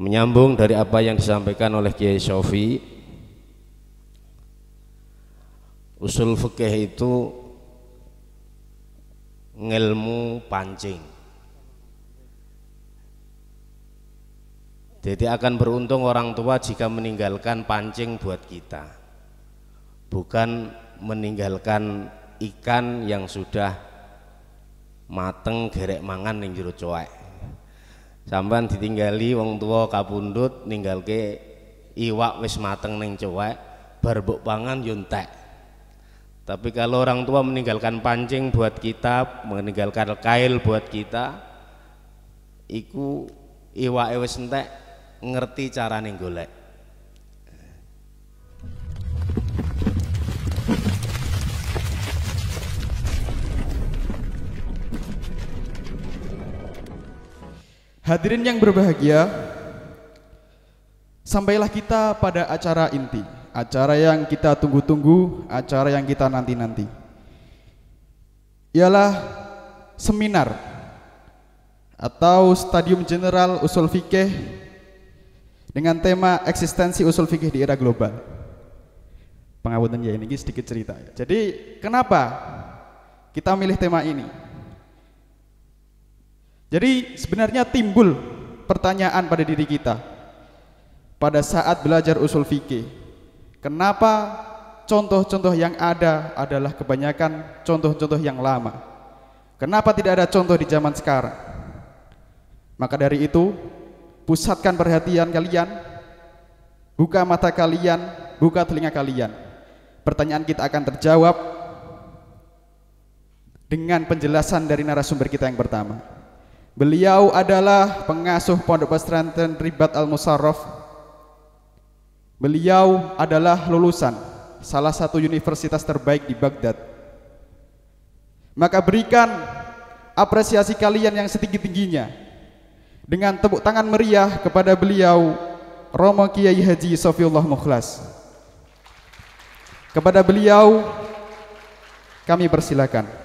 menyambung dari apa yang disampaikan oleh Kiai Sofi usul fikih itu ngelmu pancing jadi akan beruntung orang tua jika meninggalkan pancing buat kita bukan meninggalkan ikan yang sudah mateng gerek mangan yang jero coek sampean ditinggali wong tua ninggal ke iwak wis mateng neng cuwek berbuk pangan yo tapi kalau orang tua meninggalkan pancing buat kita meninggalkan kail buat kita iku iwak wis entek ngerti cara golek Hadirin yang berbahagia, sampailah kita pada acara inti, acara yang kita tunggu-tunggu, acara yang kita nanti-nanti. Ialah seminar atau Stadium General Usul Fikih dengan tema eksistensi usul fikih di era global. Pengawetan ya ini sedikit cerita. Jadi kenapa kita milih tema ini? Jadi sebenarnya timbul pertanyaan pada diri kita pada saat belajar usul fikih. Kenapa contoh-contoh yang ada adalah kebanyakan contoh-contoh yang lama? Kenapa tidak ada contoh di zaman sekarang? Maka dari itu, pusatkan perhatian kalian, buka mata kalian, buka telinga kalian. Pertanyaan kita akan terjawab dengan penjelasan dari narasumber kita yang pertama. Beliau adalah pengasuh Pondok Pesantren Ribat Al-Musarraf. Beliau adalah lulusan salah satu universitas terbaik di Baghdad. Maka berikan apresiasi kalian yang setinggi-tingginya dengan tepuk tangan meriah kepada beliau Romo Kiai Haji Sofiullah Mukhlas. Kepada beliau kami persilakan.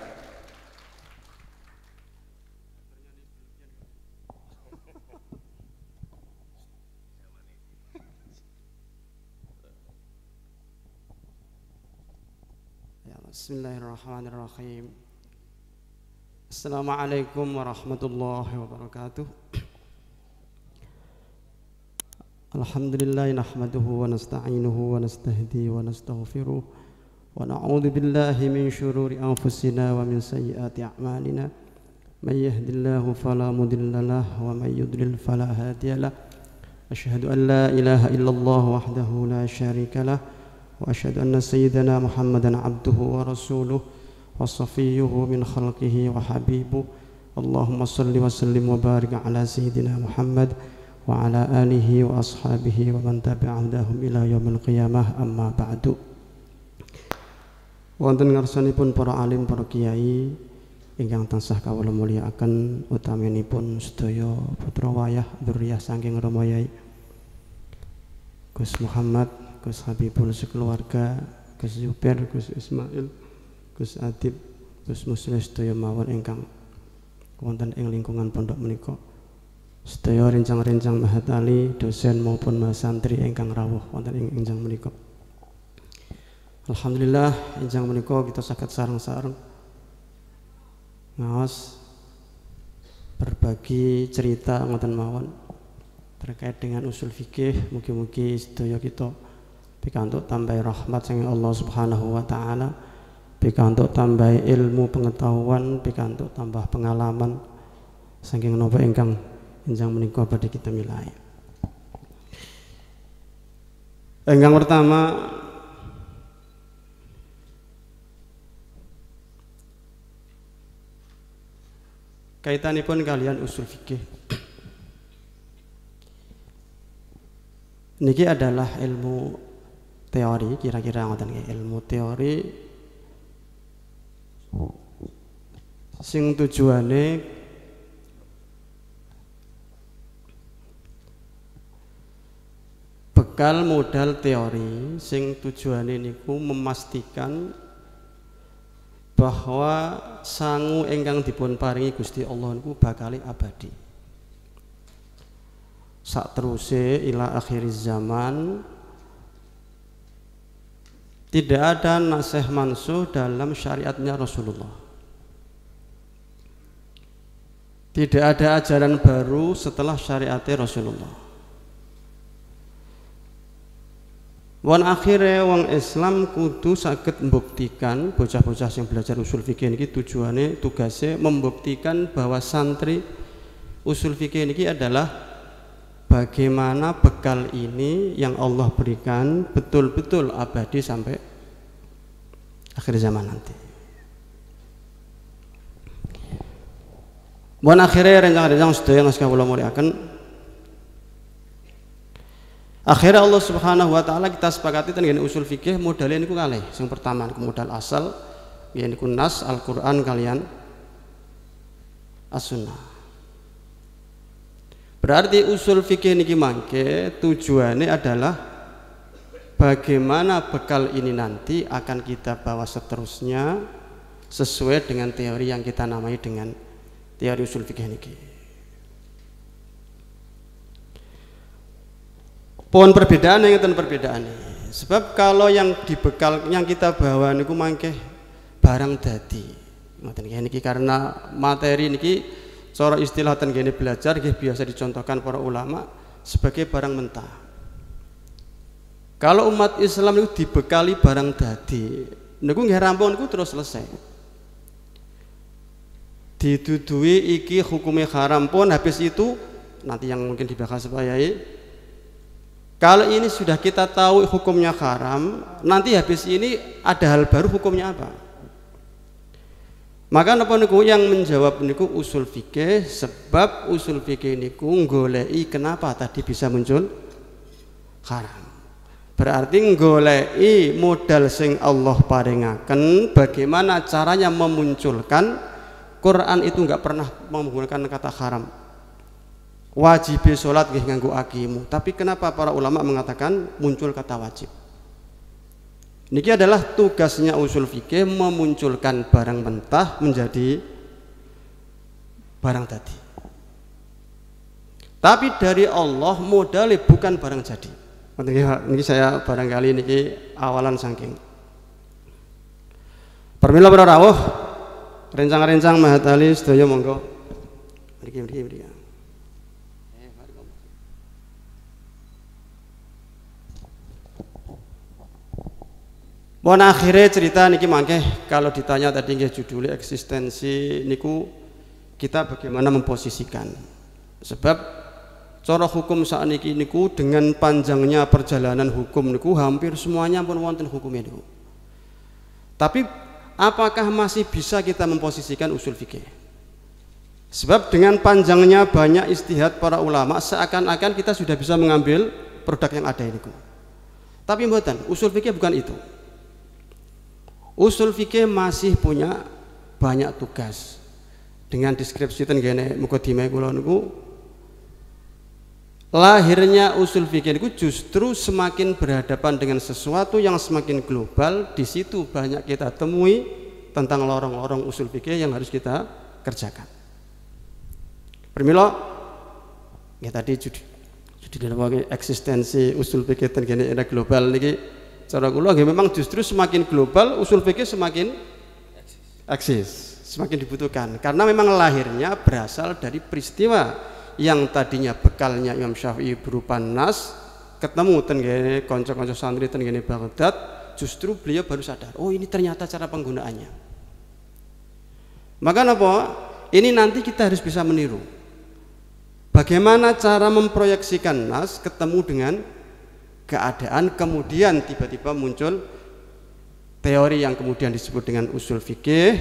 بسم الله الرحمن الرحيم السلام عليكم ورحمة الله وبركاته الحمد لله نحمده ونستعينه ونستهديه ونستغفره ونعوذ بالله من شرور أنفسنا ومن سيئات أعمالنا من يهد الله فلا مضل له ومن يضلل فلا هادي له أشهد أن لا إله إلا الله وحده لا شريك له وأشهد أن سيدنا محمدا عبده ورسوله وصفيه من خلقه وحبيبه اللهم صل وسلم وبارك على سيدنا محمد وعلى آله وأصحابه ومن تبع هداهم إلى يوم القيامة أما بعد Wonten ngarsanipun para alim para kiai ingkang tansah kawula mulyakaken utaminipun sedaya putra wayah dzurriyah saking Rama Yai Gus Muhammad Gus Habibul sekeluarga Gus Yuber, Gus Ismail Gus Adib Gus Muslim setyo mawon engkang wonten ing lingkungan pondok meniko, setyo rencang-rencang Mahat Ali dosen maupun santri engkang rawuh wonten ing injang meniko. Alhamdulillah injang meniko kita sakit sarang-sarang ngawas berbagi cerita ngoten mawon terkait dengan usul fikih mungkin mugi sedaya kita pikantuk tambah rahmat sing Allah Subhanahu wa taala pikantuk tambah ilmu pengetahuan pikantuk tambah pengalaman saking napa ingkang injang menika badhe kita milai Enggang pertama kaitan pun kalian usul fikih Niki adalah ilmu teori kira-kira ngoten -kira, ilmu teori oh. sing tujuane bekal modal teori sing tujuane niku memastikan bahwa sangu ingkang dipun paringi Gusti Allah niku bakal abadi. saat terusé ila akhir zaman tidak ada nasih mansuh dalam syariatnya Rasulullah. Tidak ada ajaran baru setelah syariatnya Rasulullah. Wan akhirnya wong Islam kudu sakit membuktikan bocah-bocah yang belajar usul fikih ini tujuannya tugasnya membuktikan bahwa santri usul fikih ini adalah bagaimana bekal ini yang Allah berikan betul-betul abadi sampai akhir zaman nanti. Buat akhirnya rencana rencana sudah yang belum muliakan. Akhirnya Allah Subhanahu wa taala kita sepakati tentang usul fikih modalnya ini kalah. Yang pertama modal asal, yang dikunas nas Al-Qur'an kalian As-Sunnah. Berarti usul fikih niki mangke tujuannya adalah bagaimana bekal ini nanti akan kita bawa seterusnya sesuai dengan teori yang kita namai dengan teori usul fikih niki. Pohon perbedaan yang perbedaan ini, sebab kalau yang dibekal yang kita bawa niku mangke barang dadi ngoten karena materi niki Seorang istilah ten belajar gini biasa dicontohkan para ulama sebagai barang mentah. Kalau umat Islam itu dibekali barang dadi, niku nggih rampung niku terus selesai. Didudui iki hukumnya haram pun habis itu nanti yang mungkin dibahas supaya. Kalau ini sudah kita tahu hukumnya haram, nanti habis ini ada hal baru hukumnya apa? Maka napa niku yang menjawab niku usul fikih sebab usul fikih niku golei kenapa tadi bisa muncul haram. Berarti golei modal sing Allah paringaken bagaimana caranya memunculkan Quran itu enggak pernah menggunakan kata haram. Wajib sholat nggih nganggo akimu. Tapi kenapa para ulama mengatakan muncul kata wajib? Niki adalah tugasnya usul fikih memunculkan barang mentah menjadi barang tadi. Tapi dari Allah modal bukan barang jadi. Ini saya barangkali ini awalan saking. Permila para rawuh, rencang-rencang mahatali sedaya monggo. Mriki mriki mriki. Mohon akhirnya cerita niki mangke kalau ditanya tadi nggih judulnya eksistensi niku kita bagaimana memposisikan. Sebab cara hukum saat niki niku dengan panjangnya perjalanan hukum niku hampir semuanya pun wonten hukumnya niku. Tapi apakah masih bisa kita memposisikan usul fikih? Sebab dengan panjangnya banyak istihad para ulama seakan-akan kita sudah bisa mengambil produk yang ada ini. Tapi mboten, usul fikih bukan itu usul fikih masih punya banyak tugas dengan deskripsi ten mukadimah kula niku lahirnya usul fikih itu justru semakin berhadapan dengan sesuatu yang semakin global di situ banyak kita temui tentang lorong-lorong usul fikih yang harus kita kerjakan Permilo ya tadi judi judul eksistensi usul fikih ten ini era global niki cara kula nggih memang justru semakin global usul fikih semakin eksis, semakin dibutuhkan karena memang lahirnya berasal dari peristiwa yang tadinya bekalnya Imam Syafi'i berupa nas ketemu tenggene konco-konco santri tenggene Baghdad justru beliau baru sadar oh ini ternyata cara penggunaannya maka apa ini nanti kita harus bisa meniru bagaimana cara memproyeksikan nas ketemu dengan keadaan kemudian tiba-tiba muncul teori yang kemudian disebut dengan usul fikih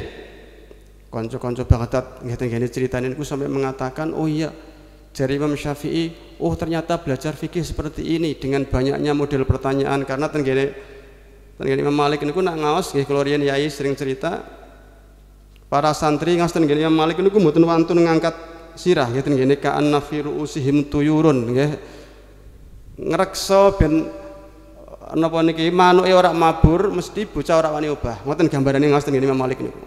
konco-konco Baghdad ngeten-ngene ceritanya niku sampai mengatakan oh iya jari Imam Syafi'i oh ternyata belajar fikih seperti ini dengan banyaknya model pertanyaan karena tenggene tenggene Imam Malik niku nak ngaos nggih kula yai sering cerita para santri ngaos tenggene Imam Malik niku mboten wantun ngangkat sirah ya tenggene ka'anna fi usihim tuyurun nggih ngerekso ben eh, napa niki manuke ora mabur mesti bocah ora wani obah ngoten gambarane ngaos ngene Imam Malik niku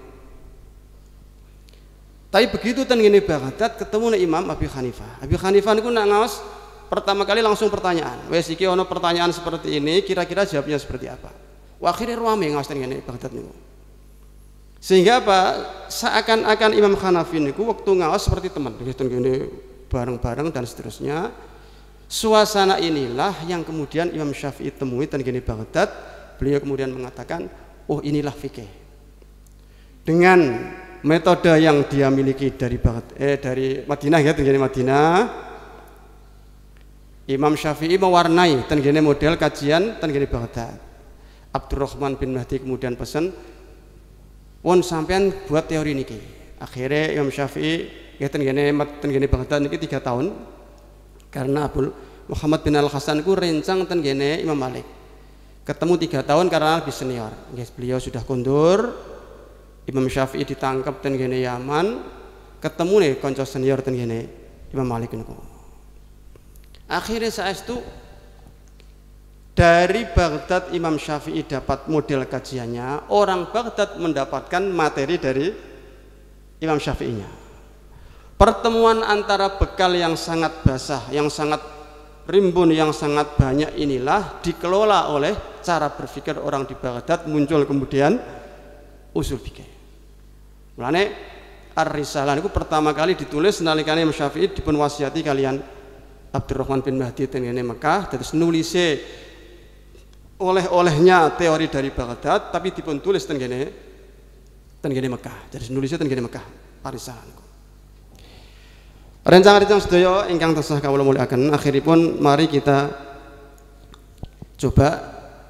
tapi begitu ten ngene Baghdad ketemu nek Imam Abi Hanifah Abi Hanifah niku nak ngaos pertama kali langsung pertanyaan wis iki ono pertanyaan seperti ini kira-kira jawabnya seperti apa wa akhire ruame ngaos ten ngene Baghdad niku sehingga apa seakan-akan Imam Hanafi niku waktu ngaos seperti teman gitu gini bareng-bareng dan seterusnya Suasana inilah yang kemudian Imam Syafi'i temui dan gini Baghdad, beliau kemudian mengatakan, oh inilah fikih. Dengan metode yang dia miliki dari Baghdad, eh dari Madinah ya, tenggene Madinah, Imam Syafi'i mewarnai tenggene model kajian tenggene Baghdad. Abdurrahman bin Mahdi kemudian pesan, pun sampean buat teori niki. Akhirnya Imam Syafi'i ya tenggene tenggene Baghdad niki tiga tahun karena Abu Muhammad bin Al Hasan ku rencang ten gene Imam Malik ketemu tiga tahun karena lebih senior yes, beliau sudah kundur Imam Syafi'i ditangkap tengene Yaman ketemu nih konco senior tengene Imam Malik ini. akhirnya saya itu dari Baghdad Imam Syafi'i dapat model kajiannya orang Baghdad mendapatkan materi dari Imam Syafi'inya Pertemuan antara bekal yang sangat basah, yang sangat rimbun, yang sangat banyak inilah dikelola oleh cara berpikir orang di Baghdad muncul kemudian usul fikih. Mulane Ar-Risalah itu pertama kali ditulis nalikane Imam Syafi'i dipun kalian Abdurrahman bin Mahdi tengene Mekah terus nulise oleh-olehnya teori dari Baghdad tapi dipun tulis teng tengene Mekah. Jadi nulisnya tengene Mekah Ar-Risalah Rencang-rencang sedoyo ingkang tasah kawula muliakan akhiripun mari kita coba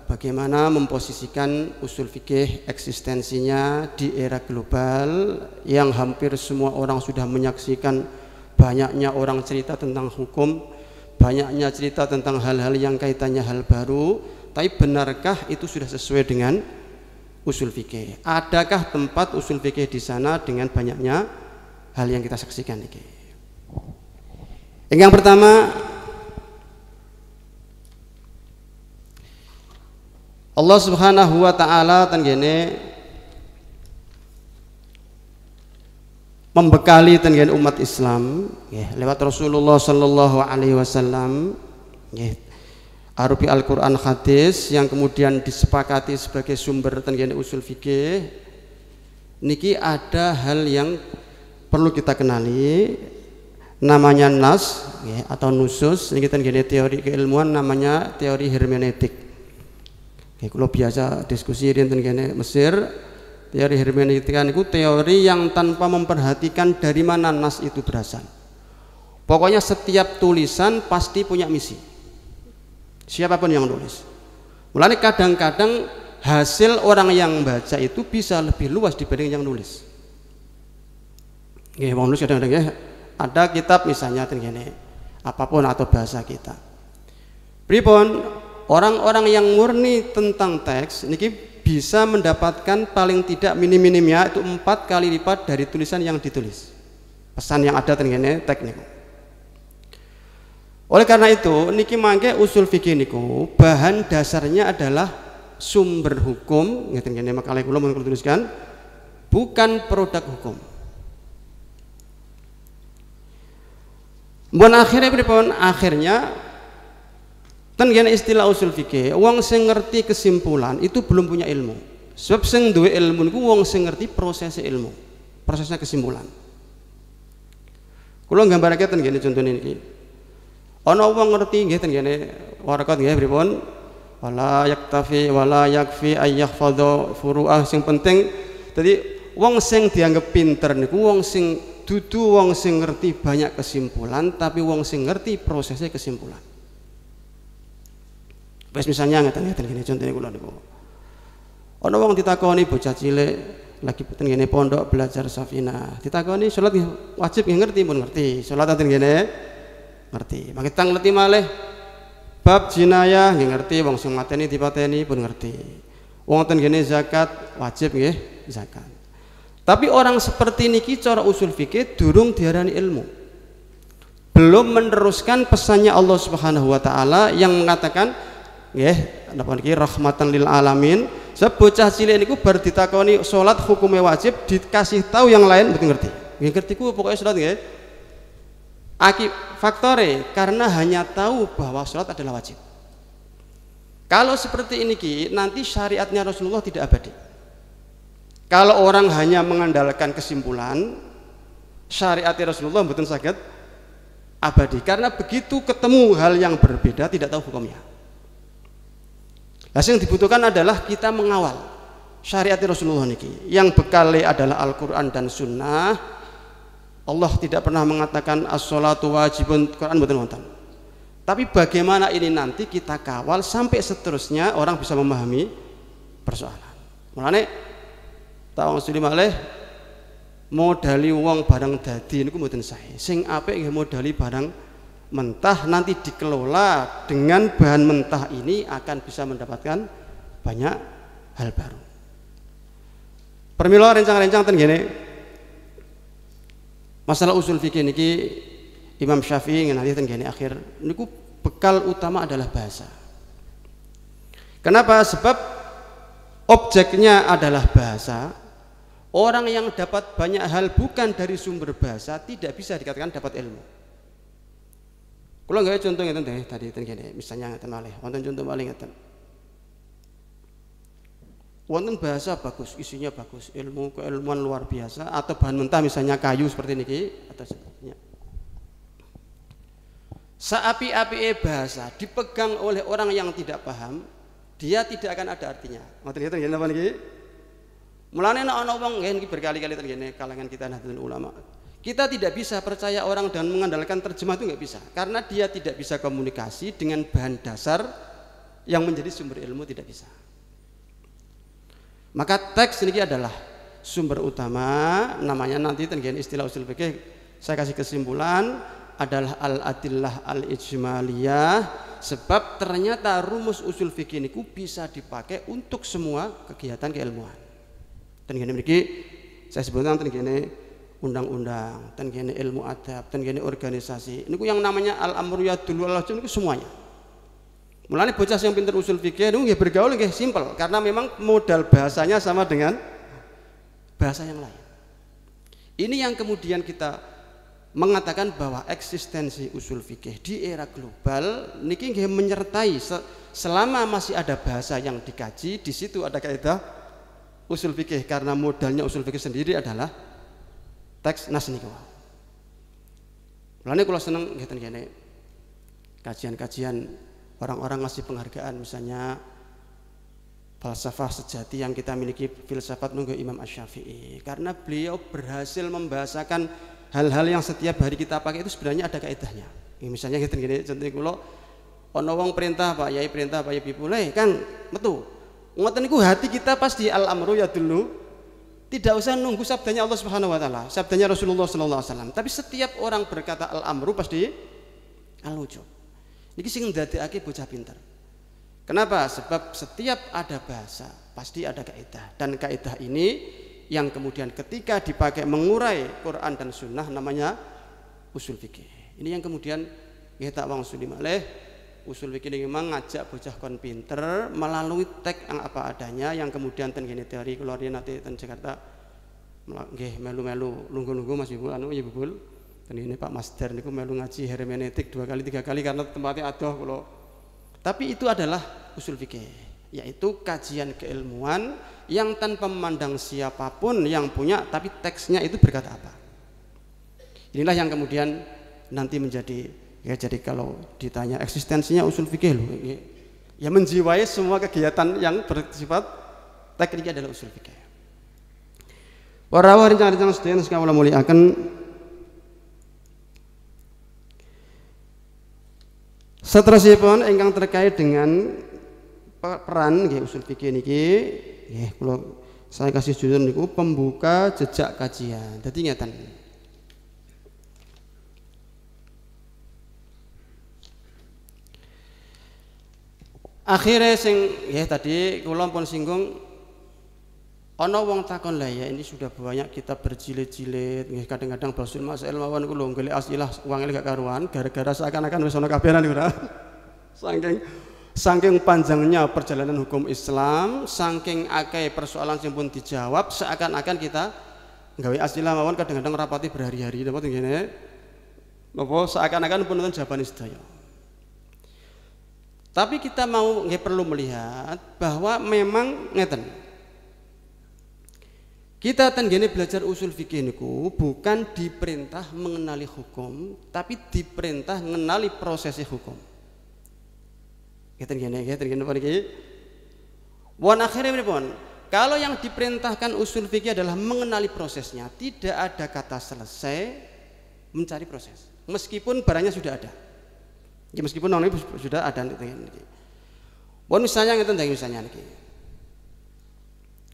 bagaimana memposisikan usul fikih eksistensinya di era global yang hampir semua orang sudah menyaksikan banyaknya orang cerita tentang hukum, banyaknya cerita tentang hal-hal yang kaitannya hal baru, tapi benarkah itu sudah sesuai dengan usul fikih? Adakah tempat usul fikih di sana dengan banyaknya hal yang kita saksikan ini? Yang pertama Allah Subhanahu wa taala tenggene kan membekali tenggene kan umat Islam ya, lewat Rasulullah sallallahu alaihi wasallam ya, arupi Al-Qur'an hadis yang kemudian disepakati sebagai sumber tenggene kan usul fikih niki ada hal yang perlu kita kenali namanya nas ya, atau nusus ini kita gini teori keilmuan namanya teori hermeneutik ya, kalau biasa diskusi di gini Mesir teori hermeneutika kan itu teori yang tanpa memperhatikan dari mana nas itu berasal pokoknya setiap tulisan pasti punya misi siapapun yang nulis mulai kadang-kadang hasil orang yang baca itu bisa lebih luas dibanding yang nulis ya, orang nulis kadang-kadang ya ada kitab misalnya tinggini apapun atau bahasa kita pripun orang-orang yang murni tentang teks niki bisa mendapatkan paling tidak minim-minimnya itu empat kali lipat dari tulisan yang ditulis pesan yang ada tinggini teknik oleh karena itu niki mangke usul fikih niku bahan dasarnya adalah sumber hukum ngeten kene makalah kula tuliskan bukan produk hukum Buan akhirnya pun Akhirnya tentang istilah usul fikih, uang sing ngerti kesimpulan itu belum punya ilmu. Sebab sing duwe ilmu niku wong sing ngerti proses ilmu, prosesnya kesimpulan. Kulo nggambarake ten gene contone niki. Ana wong ngerti nggih ten gene warakat nggih pripun? Wala yaktafi wala yakfi ayyak yahfadhu furu'ah sing penting. Jadi wong sing dianggap pinter niku wong sing dudu wong sing ngerti banyak kesimpulan tapi wong sing ngerti prosesnya kesimpulan wis misalnya ngeten-ngeten gini contohnya kula niku ana wong ditakoni bocah cilik lagi peten gini pondok belajar safina ditakoni salat wajib yang ngerti pun ngerti salat ten gini ngerti mangke tang ngerti malih bab jinayah yang ngerti wong sing mateni dipateni pun ngerti wong ten ini zakat wajib nggih zakat tapi orang seperti niki cara usul fikih durung diarani ilmu. Belum meneruskan pesannya Allah Subhanahu wa taala yang mengatakan nggih napa niki rahmatan lil alamin. Sebocah cilik niku bar ditakoni salat hukumnya wajib dikasih tahu yang lain mesti ngerti. Nggih ngerti ku pokoknya salat nggih. Akib faktore karena hanya tahu bahwa salat adalah wajib. Kalau seperti ini ki, nanti syariatnya Rasulullah tidak abadi. Kalau orang hanya mengandalkan kesimpulan, syariat Rasulullah betul sakit abadi karena begitu ketemu hal yang berbeda tidak tahu hukumnya. Nah, yang dibutuhkan adalah kita mengawal syariat Rasulullah ini. Yang bekali adalah Al-Qur'an dan Sunnah. Allah tidak pernah mengatakan as salatu wajibun Quran betul wonten. Tapi bagaimana ini nanti kita kawal sampai seterusnya orang bisa memahami persoalan. Mulane sulit malah modali uang barang dadi ini kemudian saya. Sing apa yang modali barang mentah nanti dikelola dengan bahan mentah ini akan bisa mendapatkan banyak hal baru. Permilo rencang-rencang ten gini. Masalah usul fikih niki Imam Syafi'i ngenali ten gini akhir niku bekal utama adalah bahasa. Kenapa? Sebab objeknya adalah bahasa, Orang yang dapat banyak hal bukan dari sumber bahasa tidak bisa dikatakan dapat ilmu. Kalau nggak contoh ngeten tentu eh, tadi ngeten misalnya misalnya tentu oleh, wonten contoh malih ngeten. Wonten bahasa bagus, isinya bagus, ilmu keilmuan luar biasa atau bahan mentah misalnya kayu seperti ini, atau sebagainya. Saapi-api bahasa dipegang oleh orang yang tidak paham, dia tidak akan ada artinya. Mau terlihat nggak tentu Mulane nek ana wong eh, berkali-kali terjadi kalangan kita Nahdlatul Ulama. Kita tidak bisa percaya orang dan mengandalkan terjemah itu nggak bisa karena dia tidak bisa komunikasi dengan bahan dasar yang menjadi sumber ilmu tidak bisa. Maka teks ini adalah sumber utama namanya nanti tentang istilah usul fikih saya kasih kesimpulan adalah al-adillah al-ijmaliyah sebab ternyata rumus usul fikih ini bisa dipakai untuk semua kegiatan keilmuan ten kene mriki saya sebutkan ten kene undang-undang, ten kene ilmu adab, ten kene organisasi. Niku yang namanya al amru dulu Allah niku semuanya. Mulane bocah yang pinter usul fikih niku nggih bergaul nggih simpel karena memang modal bahasanya sama dengan bahasa yang lain. Ini yang kemudian kita mengatakan bahwa eksistensi usul fikih di era global niki menyertai selama masih ada bahasa yang dikaji di situ ada kaidah usul fikih karena modalnya usul fikih sendiri adalah teks nas niku. Mulane kula seneng ngeten kene. Kajian-kajian orang-orang ngasih penghargaan misalnya falsafah sejati yang kita miliki filsafat nunggu Imam asy syafii karena beliau berhasil membahasakan hal-hal yang setiap hari kita pakai itu sebenarnya ada kaidahnya ya, misalnya ngeten gini contoh kula ana wong perintah Pak Yai perintah Pak Yai Bipulai eh, kan metu Ngoten niku hati kita pasti al-amru ya dulu tidak usah nunggu sabdanya Allah Subhanahu wa taala, sabdanya Rasulullah sallallahu alaihi wasallam. Tapi setiap orang berkata al-amru pasti al-wujub. Niki sing ndadekake bocah pinter. Kenapa? Sebab setiap ada bahasa pasti ada kaidah dan kaidah ini yang kemudian ketika dipakai mengurai Quran dan Sunnah namanya usul fikih. Ini yang kemudian kita wong sulimaleh usul fikih memang ngajak bocah kon pinter melalui teks yang apa adanya yang kemudian ten gini teori dia nanti ten Jakarta nggih melu-melu lunggu lunggu Mas Ibu anu Ibu Bul ten ini Pak Master niku melu ngaji hermeneutik dua kali tiga kali karena tempatnya adoh kalau tapi itu adalah usul fikih yaitu kajian keilmuan yang tanpa memandang siapapun yang punya tapi teksnya itu berkata apa inilah yang kemudian nanti menjadi Ya jadi kalau ditanya eksistensinya usul fikih loh, ya menjiwai semua kegiatan yang bersifat teknik adalah usul fikih. Para warinjang-rinjang mulai akan Seterusnya pun enggang terkait dengan peran nggih usul fikih niki nggih Kalau saya kasih judul niku pembuka jejak kajian. ingatan. ini. akhirnya sing ya tadi kula pun singgung ono wong takon lah ya ini sudah banyak kita berjilid-jilid nggih kadang-kadang basul masail mawon kula golek asilah wangi gak karuan gara-gara seakan-akan wis ana kabehan ora saking saking panjangnya perjalanan hukum Islam saking akeh persoalan sing pun dijawab seakan-akan kita nggawe asilah mawon kadang-kadang rapati berhari-hari napa ngene napa seakan-akan pun jawaban sedaya tapi kita mau nggak perlu melihat bahwa memang ngeten. Kita tenggene belajar usul fikih niku bukan diperintah mengenali hukum, tapi diperintah mengenali prosesi hukum. Kita gini, kita gini, pun Wan akhirnya pun, kalau yang diperintahkan usul fikih adalah mengenali prosesnya, tidak ada kata selesai mencari proses, meskipun barangnya sudah ada. Ya, meskipun orang ibu sudah ada niki. Bon misalnya ngeten nggih misalnya niki.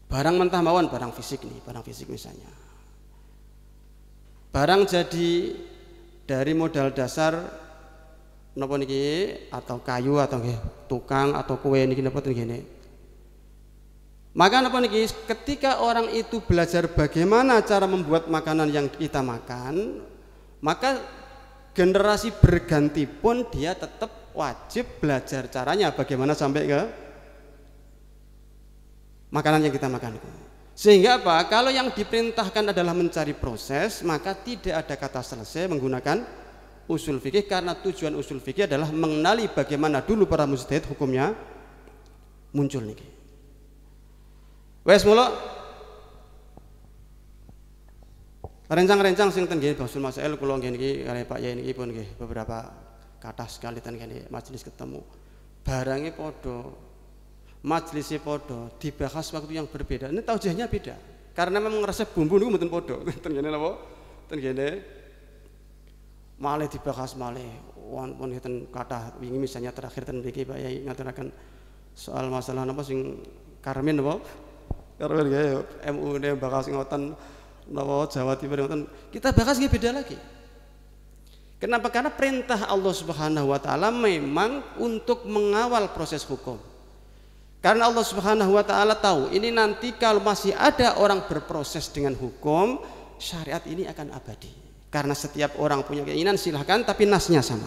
Barang mentah mawon barang fisik nih, barang fisik misalnya. Barang jadi dari modal dasar nopo niki atau kayu atau nge, tukang atau kue niki nopo niki niki. Maka apa niki? Ketika orang itu belajar bagaimana cara membuat makanan yang kita makan, maka generasi berganti pun dia tetap wajib belajar caranya bagaimana sampai ke makanan yang kita makan. Sehingga apa? Kalau yang diperintahkan adalah mencari proses, maka tidak ada kata selesai menggunakan usul fikih karena tujuan usul fikih adalah mengenali bagaimana dulu para mujtahid hukumnya muncul niki. Wes mulo Rencang-rencang sing ten nggih Basul Masail kula nggih niki kalih Pak Yai niki pun nggih beberapa kata sekali ten kene majelis ketemu. Barangnya padha, majelisnya padha, dibahas waktu yang berbeda. Ini taujihnya beda. Karena memang resep bumbu niku mboten padha. Ten kene napa? Ten kene malah dibahas malah wan pun ten kata, wingi misalnya terakhir ten mriki Pak Yai ngaturaken soal masalah napa sing Karmin napa? Karmin ya MU ne bakal sing ngoten Nawa Jawa Timur kita bahas nggih beda lagi. Kenapa? Karena perintah Allah Subhanahu wa taala memang untuk mengawal proses hukum. Karena Allah Subhanahu wa taala tahu ini nanti kalau masih ada orang berproses dengan hukum, syariat ini akan abadi. Karena setiap orang punya keinginan silahkan tapi nasnya sama.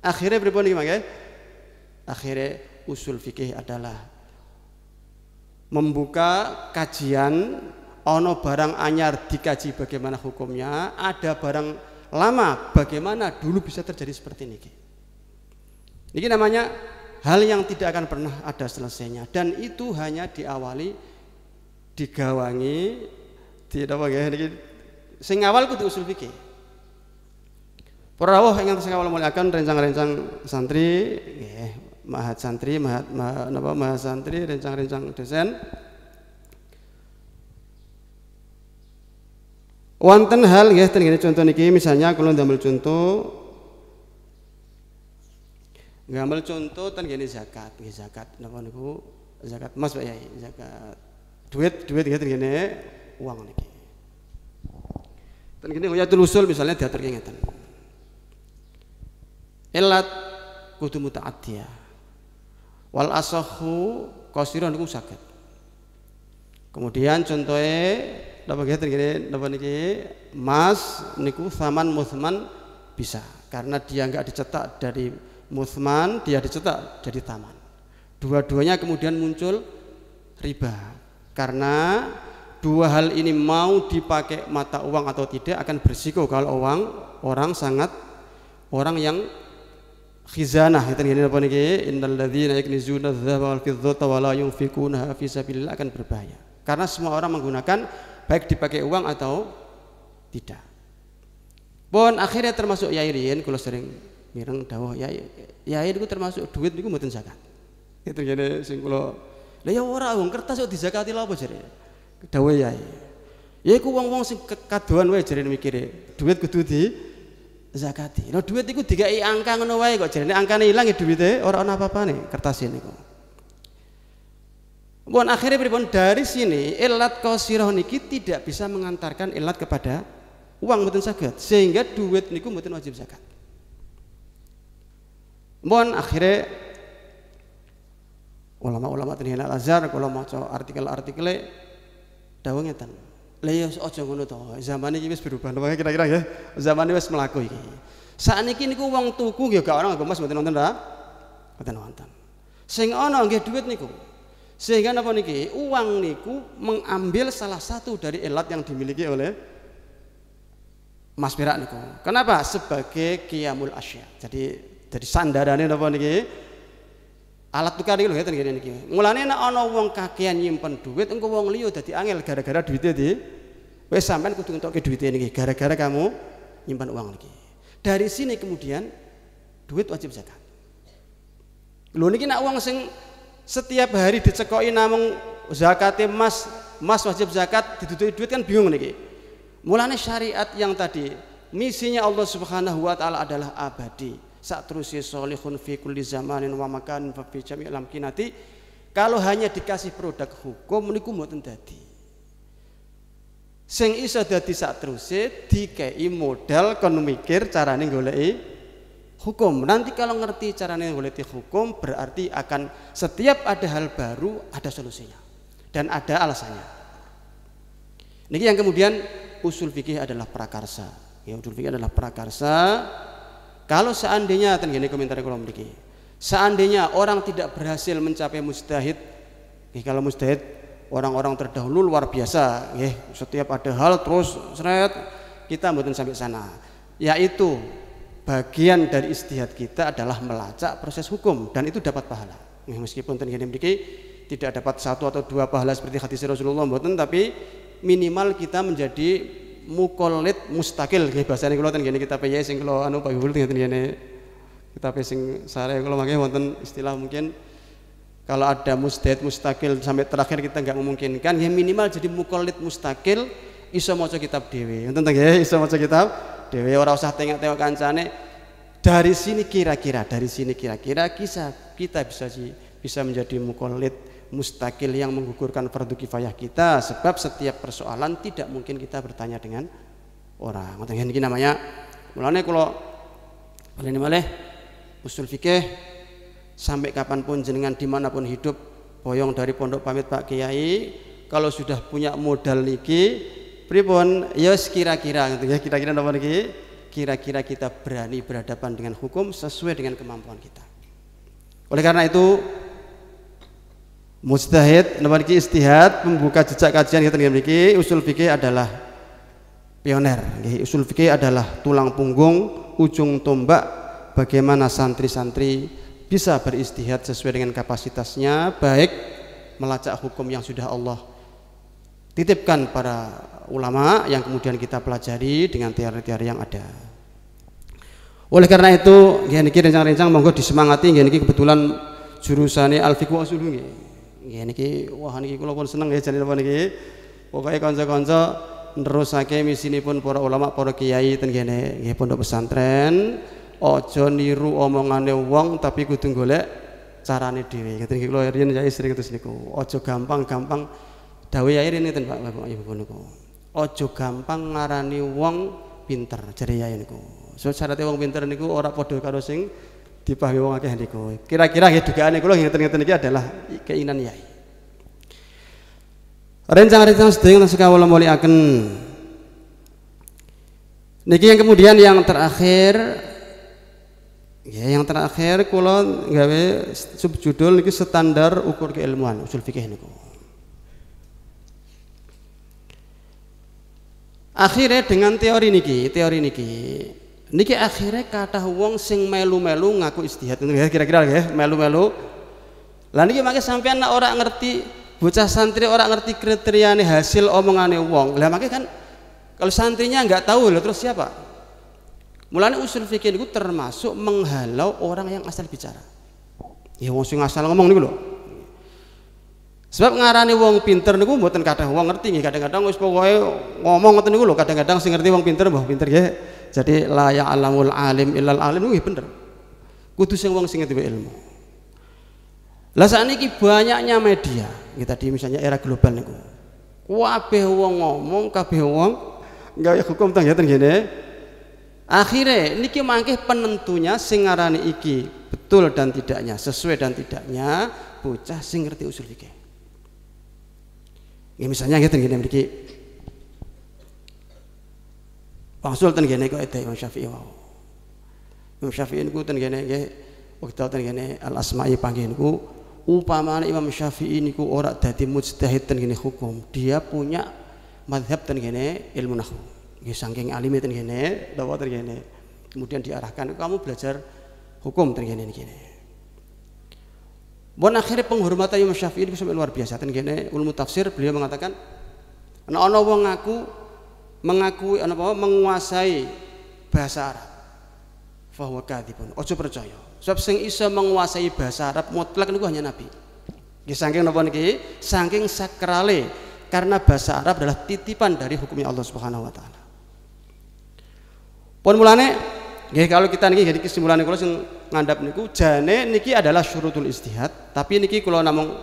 Akhirnya berpon gimana? Ya? Akhirnya usul fikih adalah membuka kajian ono barang anyar dikaji bagaimana hukumnya, ada barang lama bagaimana dulu bisa terjadi seperti ini. Ini namanya hal yang tidak akan pernah ada selesainya dan itu hanya diawali digawangi tidak apa ya sing awal kudu usul fikih para rawuh ingkang sing awal muliakan rencang-rencang santri nggih mahat santri mahat mahat, napa mahat santri rencang-rencang dosen Wonten hal ya tengene contoh niki misalnya kalau ndamel contoh ngambil contoh tengene zakat, nggih zakat napa niku zakat Mas Pak Yai, zakat duit duit ya tengene uang niki. Tengene ya tulusul misalnya diatur ngeten. elat kudu muta'addiya Wal asahu qasiran niku sakit. Kemudian contohnya napa nggih kira napa niki mas niku saman musman bisa karena dia nggak dicetak dari musman dia dicetak dari taman dua-duanya kemudian muncul riba karena dua hal ini mau dipakai mata uang atau tidak akan bersiko kalau uang orang sangat orang yang khizanah itu ini apa innal ladzina yaknizuna dzahaba wal fiddata wa la yunfikunaha fi sabilillah akan berbahaya karena semua orang menggunakan baik dipakai uang atau tidak pun akhirnya termasuk yairin kalau sering mireng dawah ya, yair yair itu termasuk duit itu mboten zakat itu jadi sing kula lha ya orang wong kertas itu dizakati lha apa jare ya, yair ya ku wong-wong sing kadoan wae jadi mikirin duit tuh di zakati lho duit iku dikai angka ngono wae kok angka angkane ilang ya duitnya orang apa apa nih kertas ini kok Mohon akhirnya pripun dari sini ilat sirah niki tidak bisa mengantarkan ilat kepada uang mboten zakat sehingga duit niku mboten wajib zakat. Mohon akhirnya ulama-ulama terhina Al kalau mau cok artikel-artikel le dawangnya tan ya ojo ngono to. Zaman ini wis berubah wae kira-kira ya. Zaman ini wes melakui. iki. Sakniki niku uang tuku gak orang gak Mas mboten nonton ta? Mboten nonton. Sing orang gak duit niku. Sehingga napa niki? Uang niku mengambil salah satu dari elat yang dimiliki oleh Mas Mirak niku. Kenapa? Sebagai kiamul asya. Jadi jadi sandarane napa niki? Alat tukar niku lho ngeten ngene niki. Mulane nek ana wong kakean nyimpen duit engko uang liu jadi angel gara-gara duitnya di wis sampean kudu entokke duitnya niki gara-gara kamu nyimpan uang niki. Dari sini kemudian duit wajib zakat. lu niki nek uang sing setiap hari dicekoki namung zakat emas emas wajib zakat ditutupi duit kan bingung nih Mulanya syariat yang tadi misinya Allah Subhanahu wa taala adalah abadi saat terusi solihun fi kulli zamanin wa makan wa fi jami' kinati kalau hanya dikasih produk hukum niku mboten Sengi sing iso dadi sak teruse dikei modal kon mikir carane goleki hukum. Nanti kalau ngerti caranya meneliti hukum berarti akan setiap ada hal baru ada solusinya dan ada alasannya. Ini yang kemudian usul fikih adalah prakarsa. Ya, usul fikih adalah prakarsa. Kalau seandainya tenggini komentar kalau memiliki, seandainya orang tidak berhasil mencapai mustahid, ya, kalau mustahid orang-orang terdahulu luar biasa, ya, setiap ada hal terus seret kita mungkin sampai sana. Yaitu bagian dari istihad kita adalah melacak proses hukum dan itu dapat pahala. Nah, meskipun yang mriki tidak dapat satu atau dua pahala seperti hadis Rasulullah mboten tapi minimal kita menjadi mukolit mustakil nggih niku lho ten kita piye sing kula anu Pak Ibu ten kita piye sing sare kula mangke wonten istilah mungkin kalau ada mustahid mustakil sampai terakhir kita nggak memungkinkan ya minimal jadi mukolit mustakil iso maca kitab dhewe. Ngoten to nggih, iso maca kitab dhewe ora usah tengok-tengok kancane. Dari sini kira-kira, dari sini kira-kira kisah kita bisa bisa menjadi mukolit mustakil yang menggugurkan fardu kifayah kita sebab setiap persoalan tidak mungkin kita bertanya dengan orang. Ngoten nggih namanya mulane kula ini malah usul fikih sampai kapanpun jenengan dimanapun hidup boyong dari pondok pamit Pak Kiai kalau sudah punya modal niki pripun ya kira-kira gitu ya kira-kira nomor iki kira-kira kita berani berhadapan dengan hukum sesuai dengan kemampuan kita oleh karena itu mustahid, nomor iki istihad membuka jejak kajian kita dengan usul fikih adalah pioner usul fikih adalah tulang punggung ujung tombak bagaimana santri-santri bisa beristihad sesuai dengan kapasitasnya baik melacak hukum yang sudah Allah titipkan para ulama yang kemudian kita pelajari dengan teori-teori yang ada. Oleh karena itu, gini niki rencang-rencang monggo disemangati gini niki kebetulan jurusan al-fiqh usul nggih. Nggih niki wah niki kalau pun seneng ya jane napa niki. Pokoke kanca misi nerusake pun para ulama, para kiai dan gini gini pondok pesantren ojo niru omongannya wong tapi kudu golek carane dhewe. Ngeten iki kula riyen ya istri terus niku. Aja gampang-gampang dawuh ya riyen ngeten Pak Bapak Ibu niku ojo gampang ngarani wong pinter ceria ini so syaratnya wong pinter niku ora podo karo sing dipahami wong akeh niku kira-kira ya dugaan niku lho ngeten-ngeten niki adalah keinginan yai rencang-rencang sedaya nasuka kawula akan niki yang kemudian yang terakhir ya yang terakhir kula gawe subjudul niki standar ukur keilmuan usul fikih niku akhirnya dengan teori niki teori niki niki akhirnya kata wong sing melu-melu ngaku istihad ya, kira-kira ya melu-melu lah niki makanya sampean nak orang ngerti bocah santri orang ngerti kriteria nih hasil omongannya wong lah makanya kan kalau santrinya nggak tahu lah terus siapa mulanya usul fikih itu termasuk menghalau orang yang asal bicara ya wong sing asal ngomong nih loh Sebab ngarani wong pinter niku mboten kadang wong ngerti nggih, kadang-kadang wis pokoke ngomong ngoten niku lho, kadang-kadang sing ngerti wong pinter mbah pinter nggih. Jadi la ya'lamul alim illal alim nggih bener. Kudu sing wong sing ngerti ilmu. Lah sakniki banyaknya media. Nggih tadi misalnya era global niku. Kabeh wong ngomong, kabeh wong gawe hukum tang ngene ngene. Akhirnya niki mangke penentunya sing ngarani iki betul dan tidaknya, sesuai dan tidaknya bocah sing ngerti usul fikih. Ya misalnya ngeten ngene mriki. Wong sultan ngene kok ete Imam Syafi'i wau. Imam Syafi'i niku ten ngene nggih wektu ten ngene Al Asma'i panggih niku Imam Syafi'i niku ora dadi mujtahid ten ngene hukum. Dia punya madhab ten ngene ilmu nahwu. Nggih saking alime ten ngene, dawa ten ngene. Kemudian diarahkan kamu belajar hukum ten ngene niki. Bon akhirnya penghormatan Imam Syafi'i itu sampai luar biasa. Dan gini ulmu tafsir beliau mengatakan, nah, anak-anak wong aku mengakui anak apa menguasai bahasa Arab. Fahuwa kadhibun. Ojo percaya. Sebab sing iso menguasai bahasa Arab mutlak niku hanya Nabi. Nggih saking napa niki? Saking sakrale karena bahasa Arab adalah titipan dari hukumnya Allah Subhanahu wa taala. Pun mulane Nggih kalau kita niki jadi kesimpulan kula sing ngandap niku jane niki adalah syurutul istihad, tapi niki kula namung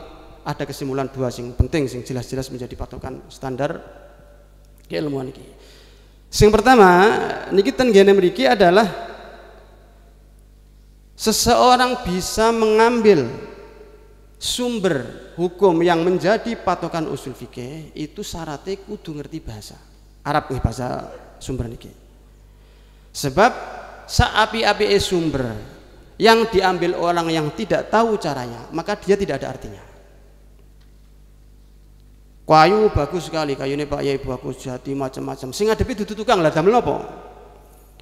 ada kesimpulan dua sing penting sing jelas-jelas menjadi patokan standar keilmuan niki. Sing pertama niki ten gene mriki adalah seseorang bisa mengambil sumber hukum yang menjadi patokan usul fikih itu syaratnya kudu ngerti bahasa Arab nih bahasa sumber niki. Sebab seapi-api eh sumber yang diambil orang yang tidak tahu caranya maka dia tidak ada artinya kayu bagus sekali kayu ini pak Yai ibu aku jati macam-macam singa ngadepi itu tukang lah damel nopo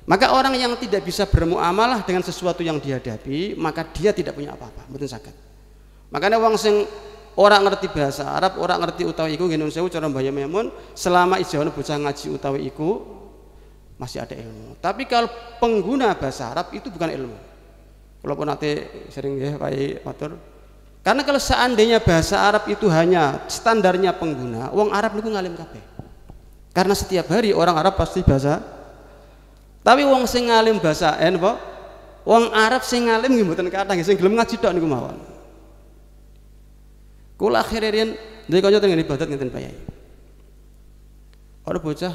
maka orang yang tidak bisa bermuamalah dengan sesuatu yang dihadapi maka dia tidak punya apa-apa mboten sakit makanya wong sing orang ngerti bahasa Arab orang ngerti utawi iku ngene sewu cara mbayi memun selama ijone bocah ngaji utawi iku masih ada ilmu. Tapi kalau pengguna bahasa Arab itu bukan ilmu. Walaupun nanti sering ya Pak Matur. Karena kalau seandainya bahasa Arab itu hanya standarnya pengguna, uang Arab itu ngalim kape, Karena setiap hari orang Arab pasti bahasa. Tapi uang sing ngalim bahasa enpo, uang Arab sing ngalim nggih kata kathah sing gelem ngaji tok niku mawon. Kula akhire riyen kau jatuh teng ibadat ngeten Pak Yai. Orang bocah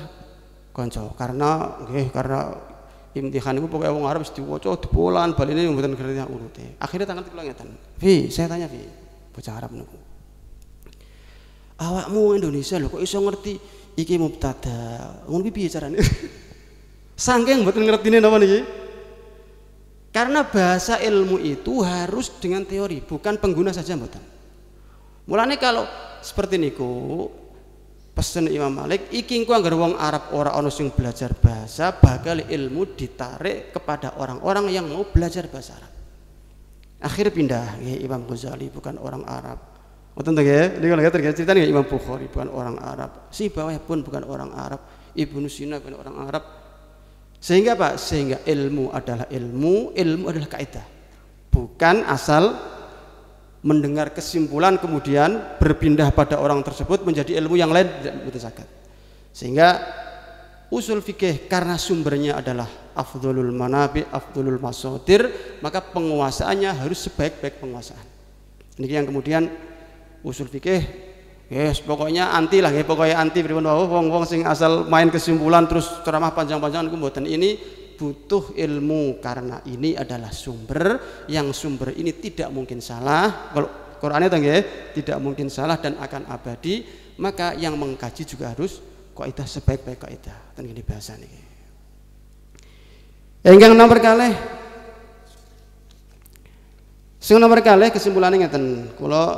konco karena nggih karena imtihan iku pokoke wong Arab wis diwaca dibolan baline yang mboten ngerti urute. Akhire tangan kula ngeten. "Fi, saya tanya Fi, bocah Arab niku. Awakmu Indonesia lho kok iso ngerti iki mubtada. Ngono kuwi piye carane?" Saking mboten ngertine napa niki? Karena bahasa ilmu itu harus dengan teori, bukan pengguna saja mboten. Mulane kalau seperti niku, pesen Imam Malik iki engko anggar wong Arab ora ana sing belajar bahasa bakal ilmu ditarik kepada orang-orang yang mau belajar bahasa Arab akhir pindah ya, Imam Ghazali bukan orang Arab Wonten ya, ini kalau lagi terjadi cerita Imam Bukhari bukan orang Arab, si bawah pun bukan orang Arab, Ibnu Sina bukan orang Arab. Sehingga apa? Sehingga ilmu adalah ilmu, ilmu adalah kaidah. Bukan asal mendengar kesimpulan kemudian berpindah pada orang tersebut menjadi ilmu yang lain tidak zakat sehingga usul fikih karena sumbernya adalah afdulul manabi afdulul masodir maka penguasaannya harus sebaik-baik penguasaan ini yang kemudian usul fikih Yes, pokoknya anti lah, ya, pokoknya anti pripun wau wong-wong sing asal main kesimpulan terus ceramah panjang panjang kumbutan ini butuh ilmu karena ini adalah sumber yang sumber ini tidak mungkin salah kalau Qurannya tangge tidak mungkin salah dan akan abadi maka yang mengkaji juga harus kaidah sebaik-baik kaidah tentang ini bahasa ini eh, yang nomor kali sing nomor kali kesimpulannya ngeten kalau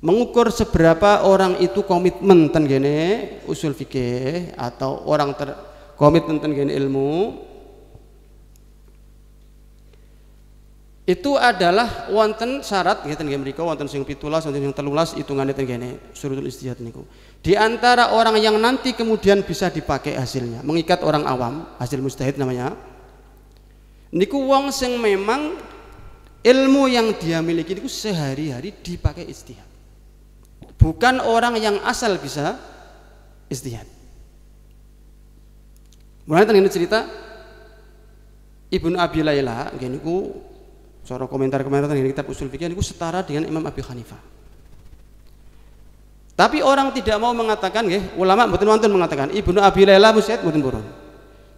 mengukur seberapa orang itu komitmen ten gini usul fikih atau orang ter, komit tentang ilmu itu adalah wonten syarat ngeten nggih mriku wonten sing pitulas wonten sing telulas hitungane ten kene surutul istijad niku di antara orang yang nanti kemudian bisa dipakai hasilnya mengikat orang awam hasil mustahid namanya niku wong sing memang ilmu yang dia miliki niku sehari-hari dipakai istihad bukan orang yang asal bisa istihad Mulai tadi cerita Ibnu Abi Layla, gini ku seorang komentar-komentar tentang kitab usul fikih niku setara dengan Imam Abi Hanifah. Tapi orang tidak mau mengatakan ya, ulama mboten wonten mengatakan Ibnu Abi Layla musyad mboten buron.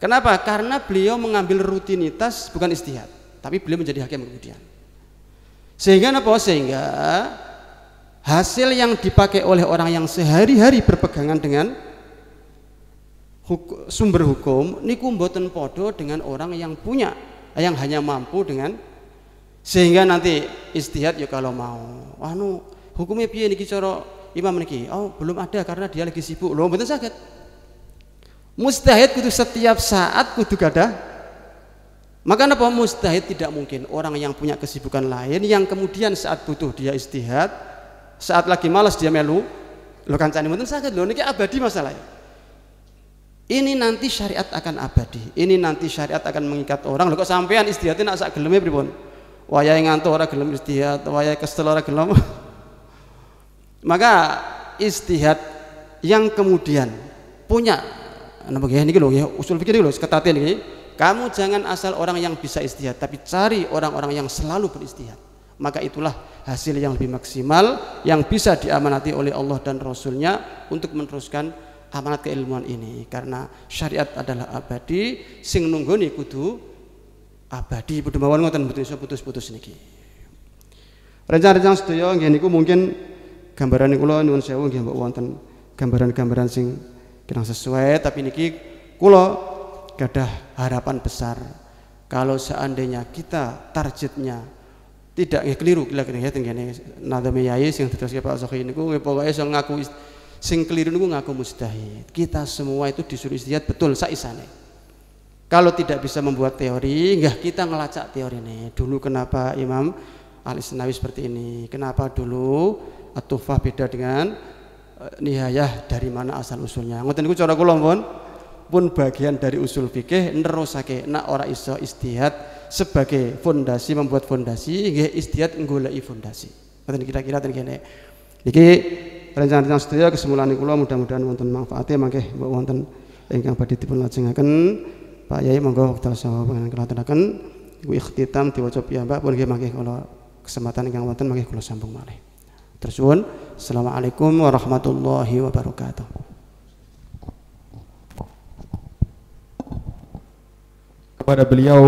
Kenapa? Karena beliau mengambil rutinitas bukan istihad, tapi beliau menjadi hakim kemudian. Sehingga apa? Sehingga hasil yang dipakai oleh orang yang sehari-hari berpegangan dengan hukum, sumber hukum niku mboten podo dengan orang yang punya yang hanya mampu dengan sehingga nanti istihad ya kalau mau anu hukumnya piye niki cara imam niki oh belum ada karena dia lagi sibuk loh mboten sakit mustahid kudu setiap saat kudu gadah maka apa mustahid tidak mungkin orang yang punya kesibukan lain yang kemudian saat butuh dia istihad saat lagi malas dia melu lo kancane mboten sakit lo niki abadi masalahnya ini nanti syariat akan abadi ini nanti syariat akan mengikat orang lho kok sampean istihati nak sak geleme pripun wayahe ngantuk ora gelem istihat wayahe kesel ora gelem maka istihat yang kemudian punya nah, napa ya niki lho ya usul pikir lho seketatin niki kamu jangan asal orang yang bisa istihad tapi cari orang-orang yang selalu beristihad maka itulah hasil yang lebih maksimal yang bisa diamanati oleh Allah dan Rasulnya untuk meneruskan amanat keilmuan ini karena syariat adalah abadi sing nunggoni kudu abadi kudu mawon ngoten mboten iso putus-putus niki rencana-rencana sedaya nggih niku mungkin gambaran niku kula nyuwun sewu nggih mbok wonten gambaran-gambaran sing kirang sesuai tapi niki kula gadah harapan besar kalau seandainya kita targetnya tidak ya keliru kira kira ya tenggene nada yai sing terus Pak ini gue pokoknya so ngaku sing keliru niku ngaku mustahid. Kita semua itu disuruh istihad betul saisane. Kalau tidak bisa membuat teori, enggak kita ngelacak teori ini. Dulu kenapa Imam Alis Isnawi seperti ini? Kenapa dulu at beda dengan uh, Nihayah dari mana asal usulnya? Ngoten niku cara kula pun pun bagian dari usul fikih nerusake nak ora iso istihad sebagai fondasi membuat fondasi nggih istihad nggoleki fondasi. Ngoten kira-kira ten kene. Iki rencana setia sedaya kesimpulan kula mudah-mudahan wonten manfaatnya mangke mbok wonten ingkang badhe dipun lajengaken Pak Yai monggo wekdal saha kula aturaken iku ikhtitam diwaca piyambak pun nggih mangke kula kesempatan ingkang wonten mangke kula sambung malih. Tur Assalamualaikum warahmatullahi wabarakatuh. Kepada beliau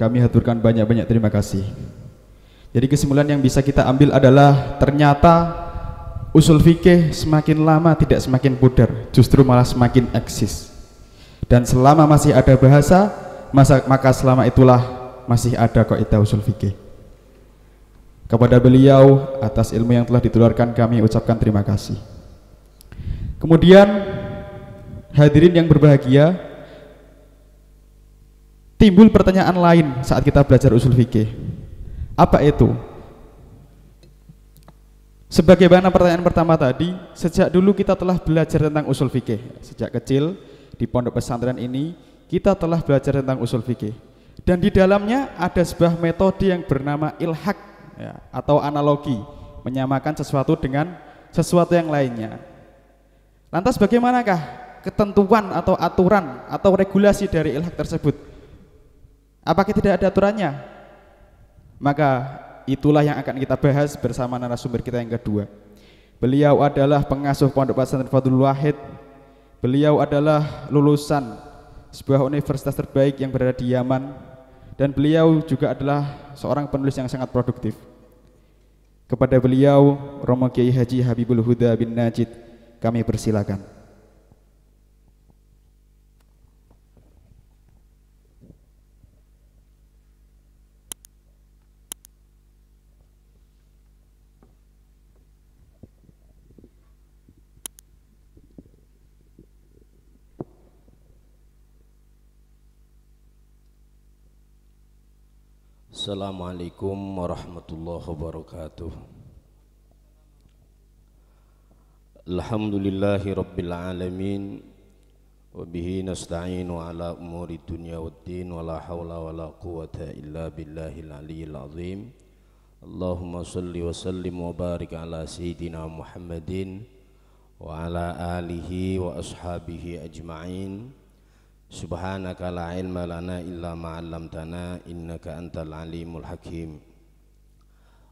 kami haturkan banyak-banyak terima kasih. Jadi kesimpulan yang bisa kita ambil adalah ternyata Usul fikih semakin lama tidak semakin pudar, justru malah semakin eksis. Dan selama masih ada bahasa, masa, maka selama itulah masih ada kaidah usul fikih. Kepada beliau atas ilmu yang telah ditularkan kami ucapkan terima kasih. Kemudian hadirin yang berbahagia, timbul pertanyaan lain saat kita belajar usul fikih. Apa itu? Sebagaimana pertanyaan pertama tadi, sejak dulu kita telah belajar tentang usul fikih. Sejak kecil di pondok pesantren ini kita telah belajar tentang usul fikih. Dan di dalamnya ada sebuah metode yang bernama ilhak ya, atau analogi, menyamakan sesuatu dengan sesuatu yang lainnya. Lantas bagaimanakah ketentuan atau aturan atau regulasi dari ilhak tersebut? Apakah tidak ada aturannya? Maka itulah yang akan kita bahas bersama narasumber kita yang kedua. Beliau adalah pengasuh Pondok Pesantren Fadlul Wahid. Beliau adalah lulusan sebuah universitas terbaik yang berada di Yaman dan beliau juga adalah seorang penulis yang sangat produktif. Kepada beliau, Romo Kiai Haji Habibul Huda bin Najid, kami persilakan. Assalamualaikum warahmatullahi wabarakatuh Alhamdulillahi rabbil alamin Wabihi nasta'inu ala umuri dunya wa din Wa la hawla wa la quwata illa billahil aliyil azim Allahumma salli wa sallim wa barik ala sayyidina Muhammadin Wa ala alihi wa ashabihi ajma'in Subhanaka la ilma lana illa ma'allamtana innaka antal alimul hakim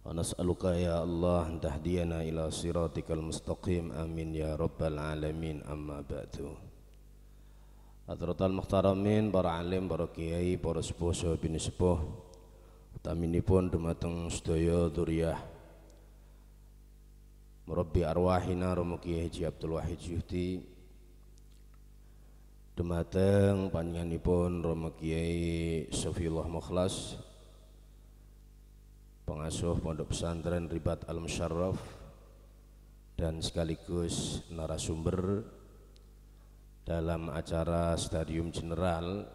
Wa nas'aluka ya Allah tahdiyana ila siratikal mustaqim amin ya rabbal alamin amma ba'du Hadratul Mukhtaramin, para alim, para kiai, para sepuh, bin sepuh Utaminipun dumateng sedaya duriah Merabbi arwahina Romuki Haji Abdul Wahid Yuhti Dumateng panjenenganipun Romo Kiai Sofiullah Mukhlas pengasuh Pondok Pesantren Ribat Al Musyarraf dan sekaligus narasumber dalam acara Stadium General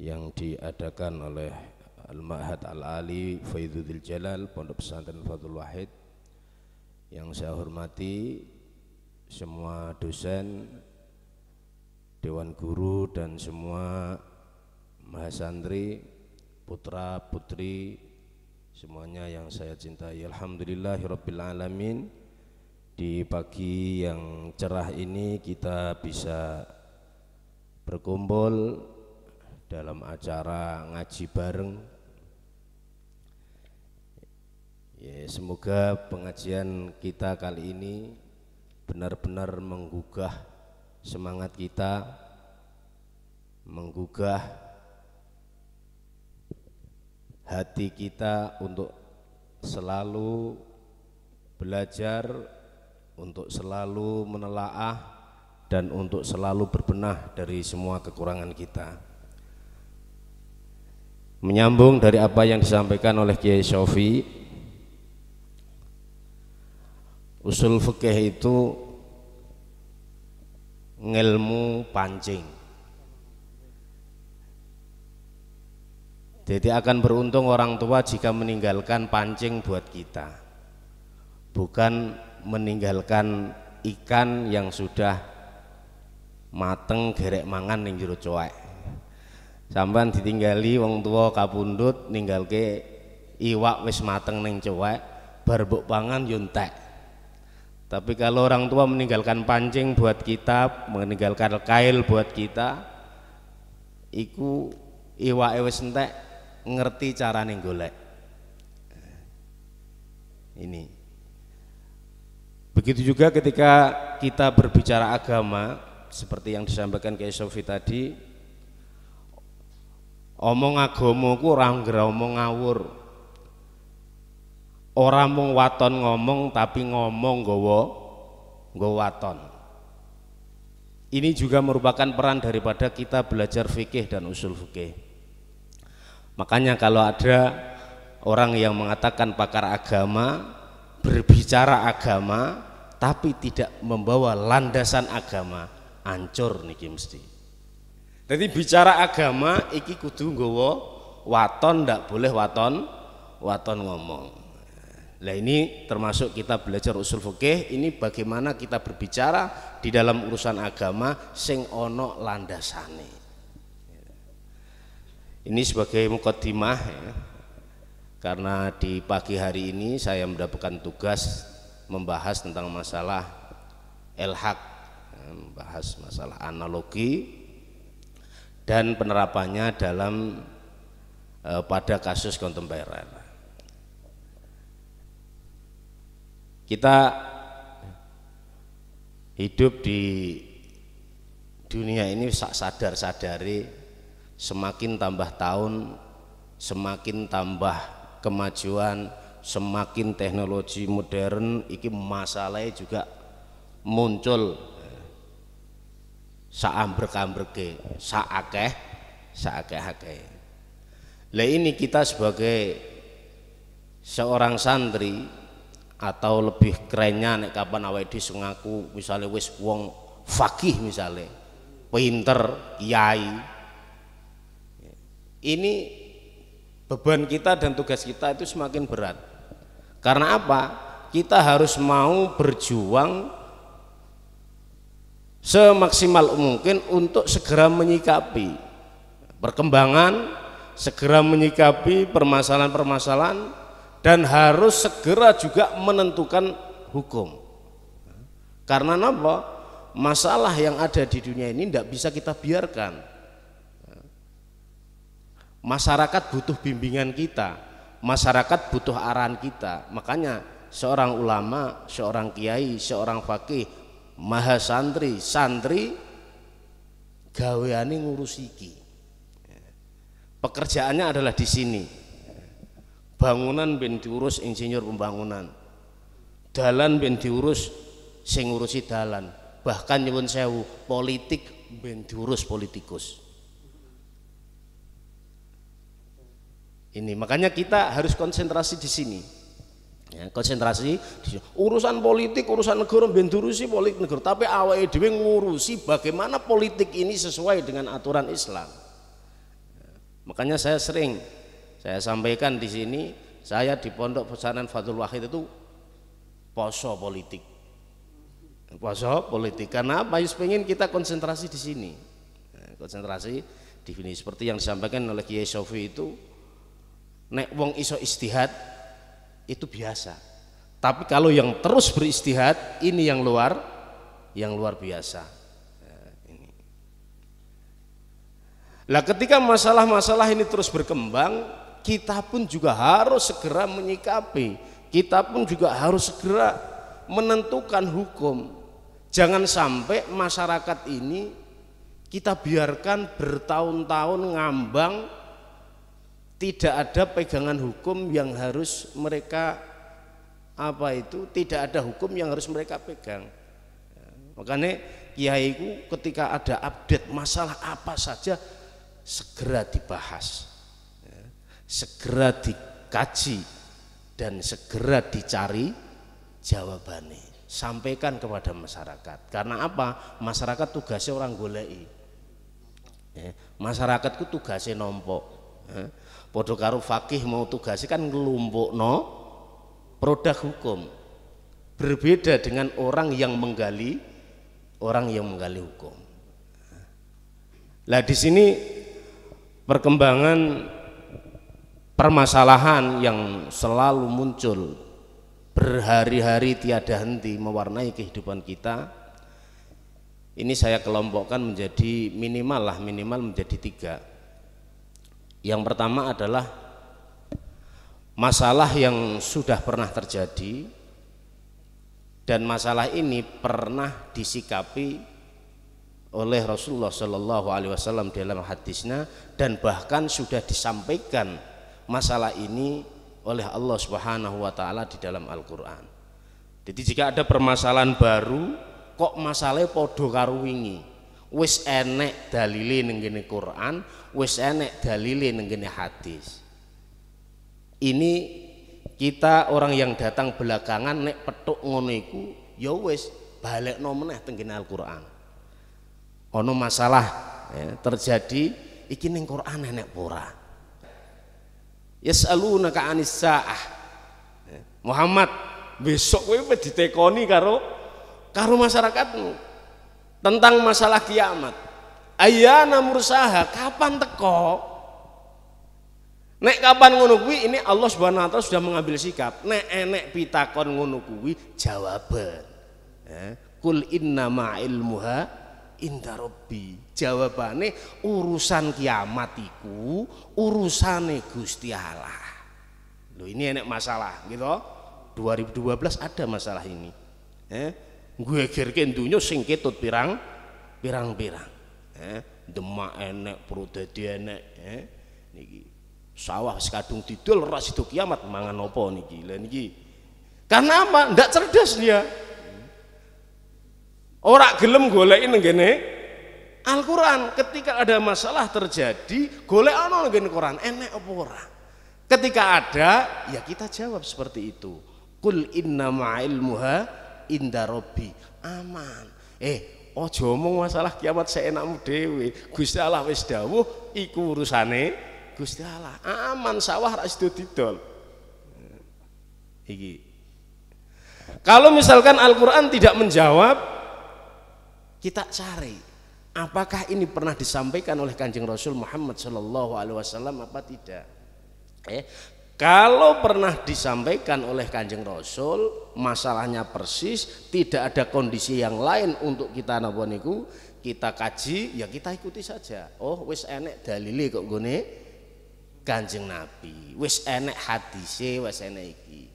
yang diadakan oleh Al Ma'had Al Ali Faidudil Jalal Pondok Pesantren Fadul Wahid yang saya hormati semua dosen Dewan Guru dan semua mahasantri, putra, putri, semuanya yang saya cintai. Alhamdulillahirrabbilalamin Di pagi yang cerah ini kita bisa berkumpul dalam acara ngaji bareng. Ya, semoga pengajian kita kali ini benar-benar menggugah semangat kita menggugah hati kita untuk selalu belajar untuk selalu menelaah dan untuk selalu berbenah dari semua kekurangan kita menyambung dari apa yang disampaikan oleh Kiai Syofi usul fikih itu ngelmu pancing jadi akan beruntung orang tua jika meninggalkan pancing buat kita bukan meninggalkan ikan yang sudah mateng gerek mangan ning jero coek sampean ditinggali wong tua ninggal ninggalke iwak wis mateng ning coek bar pangan yuntek tapi kalau orang tua meninggalkan pancing buat kita, meninggalkan kail buat kita, iku iwa ewes entek ngerti cara golek. Ini. Begitu juga ketika kita berbicara agama seperti yang disampaikan Kiai Sofi tadi, omong agomo ku ora omong ngawur. Orang mung waton ngomong tapi ngomong gowo, gowo waton ini juga merupakan peran daripada kita belajar fikih dan usul fikih makanya kalau ada orang yang mengatakan pakar agama berbicara agama tapi tidak membawa landasan agama ancur niki mesti jadi bicara agama iki kudu nggawa waton tidak boleh waton waton ngomong Nah ini termasuk kita belajar usul fikih ini bagaimana kita berbicara di dalam urusan agama sing ono landasane. Ini sebagai mukotimah ya. Karena di pagi hari ini saya mendapatkan tugas membahas tentang masalah elhak, ya, membahas masalah analogi dan penerapannya dalam eh, pada kasus kontemporer. Kita hidup di dunia ini sadar-sadari semakin tambah tahun semakin tambah kemajuan semakin teknologi modern iki masalahnya juga muncul saambrek-ambreke saakeh saakeh-akeh lah ini kita sebagai seorang santri atau lebih kerennya nek kapan awake dhewe ngaku misale wis wong fakih misale pinter kiai ini beban kita dan tugas kita itu semakin berat karena apa kita harus mau berjuang semaksimal mungkin untuk segera menyikapi perkembangan segera menyikapi permasalahan-permasalahan dan harus segera juga menentukan hukum. Karena apa? Masalah yang ada di dunia ini tidak bisa kita biarkan. Masyarakat butuh bimbingan kita, masyarakat butuh arahan kita. Makanya seorang ulama, seorang kiai, seorang fakih, maha santri, santri gaweane ngurus iki. Pekerjaannya adalah di sini bangunan ben diurus insinyur pembangunan dalan ben diurus sing ngurusi dalan bahkan nyuwun sewu politik ben diurus politikus ini makanya kita harus konsentrasi di sini ya, konsentrasi di, urusan politik urusan negara ben diurusi politik negara tapi awake dhewe ngurusi bagaimana politik ini sesuai dengan aturan Islam ya, makanya saya sering saya sampaikan di sini, saya di Pondok Pesanan Fadul Wahid itu poso politik. Poso politik. Karena apa? Yus pengen kita konsentrasi di sini. Ya, konsentrasi di sini seperti yang disampaikan oleh Kiai Sofi itu nek wong iso istihad itu biasa. Tapi kalau yang terus beristihad ini yang luar yang luar biasa. Ya, lah ketika masalah-masalah ini terus berkembang, kita pun juga harus segera menyikapi kita pun juga harus segera menentukan hukum jangan sampai masyarakat ini kita biarkan bertahun-tahun ngambang tidak ada pegangan hukum yang harus mereka apa itu tidak ada hukum yang harus mereka pegang makanya Kiaiku, ketika ada update masalah apa saja segera dibahas segera dikaji dan segera dicari jawabannya sampaikan kepada masyarakat karena apa masyarakat tugasnya orang golei eh, masyarakat masyarakatku tugasnya nompok ya. fakih mau tugasnya kan ngelumpuk no produk hukum berbeda dengan orang yang menggali orang yang menggali hukum nah di sini perkembangan permasalahan yang selalu muncul berhari-hari tiada henti mewarnai kehidupan kita ini saya kelompokkan menjadi minimal lah minimal menjadi tiga yang pertama adalah masalah yang sudah pernah terjadi dan masalah ini pernah disikapi oleh Rasulullah Shallallahu Alaihi Wasallam dalam hadisnya dan bahkan sudah disampaikan masalah ini oleh Allah Subhanahu wa taala di dalam Al-Qur'an. Jadi jika ada permasalahan baru, kok masalahnya podo karo wingi. Wis enek dalile ning Quran, wis enek dalile ning hadis. Ini kita orang yang datang belakangan nek petuk ngono iku ya wis balekno meneh teng Al-Qur'an. Ono masalah ya, terjadi iki ning Quran enek ora yas'alunaka 'anis saah Muhammad besok kowe ditekoni karo karo masyarakatmu tentang masalah kiamat ayana mursaha kapan teko Nek kapan ngono kuwi ini Allah Subhanahu wa taala sudah mengambil sikap. Nek enek pitakon ngono kuwi jawaban. Eh, kul inna ilmuha inda robbi jawabane urusan kiamat iku urusane Gusti Allah loh ini enek masalah gitu 2012 ada masalah ini eh gue gerken dunia sing ketut pirang pirang pirang eh demak enek perut dadi enek eh niki sawah sekadung didol ras itu kiamat mangan opo niki lah niki karena apa ndak cerdas dia Orang gelem golek nenggene Al-Qur'an. Ketika ada masalah terjadi, golek ana nenggene Quran, enek apa orang Ketika ada, ya kita jawab seperti itu. Kul inna ma'ilmuha inda robbi. Aman. Eh, oh omong masalah kiamat seenakmu dhewe. Gusti Allah wis dawuh iku urusane Gusti Allah. Aman sawah ra sido didol. Iki. Kalau misalkan Al-Qur'an tidak menjawab, kita cari apakah ini pernah disampaikan oleh Kanjeng Rasul Muhammad Shallallahu alaihi wasallam apa tidak. Eh, kalau pernah disampaikan oleh Kanjeng Rasul, masalahnya persis, tidak ada kondisi yang lain untuk kita naboniku kita kaji, ya kita ikuti saja. Oh, wis enek dalili kok nih Kanjeng Nabi. Wis enek hadise, wis enek iki.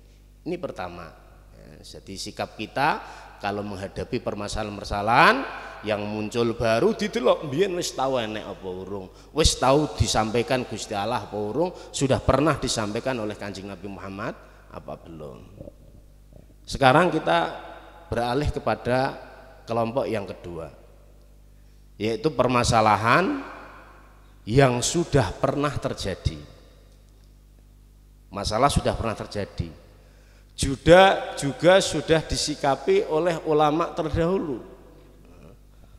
Ini pertama. Eh, jadi sikap kita kalau menghadapi permasalahan-permasalahan yang muncul baru didelok mbiyen wis tahu enek apa urung wis tahu disampaikan Gusti Allah apa urung sudah pernah disampaikan oleh Kanjeng Nabi Muhammad apa belum sekarang kita beralih kepada kelompok yang kedua yaitu permasalahan yang sudah pernah terjadi masalah sudah pernah terjadi juga juga sudah disikapi oleh ulama terdahulu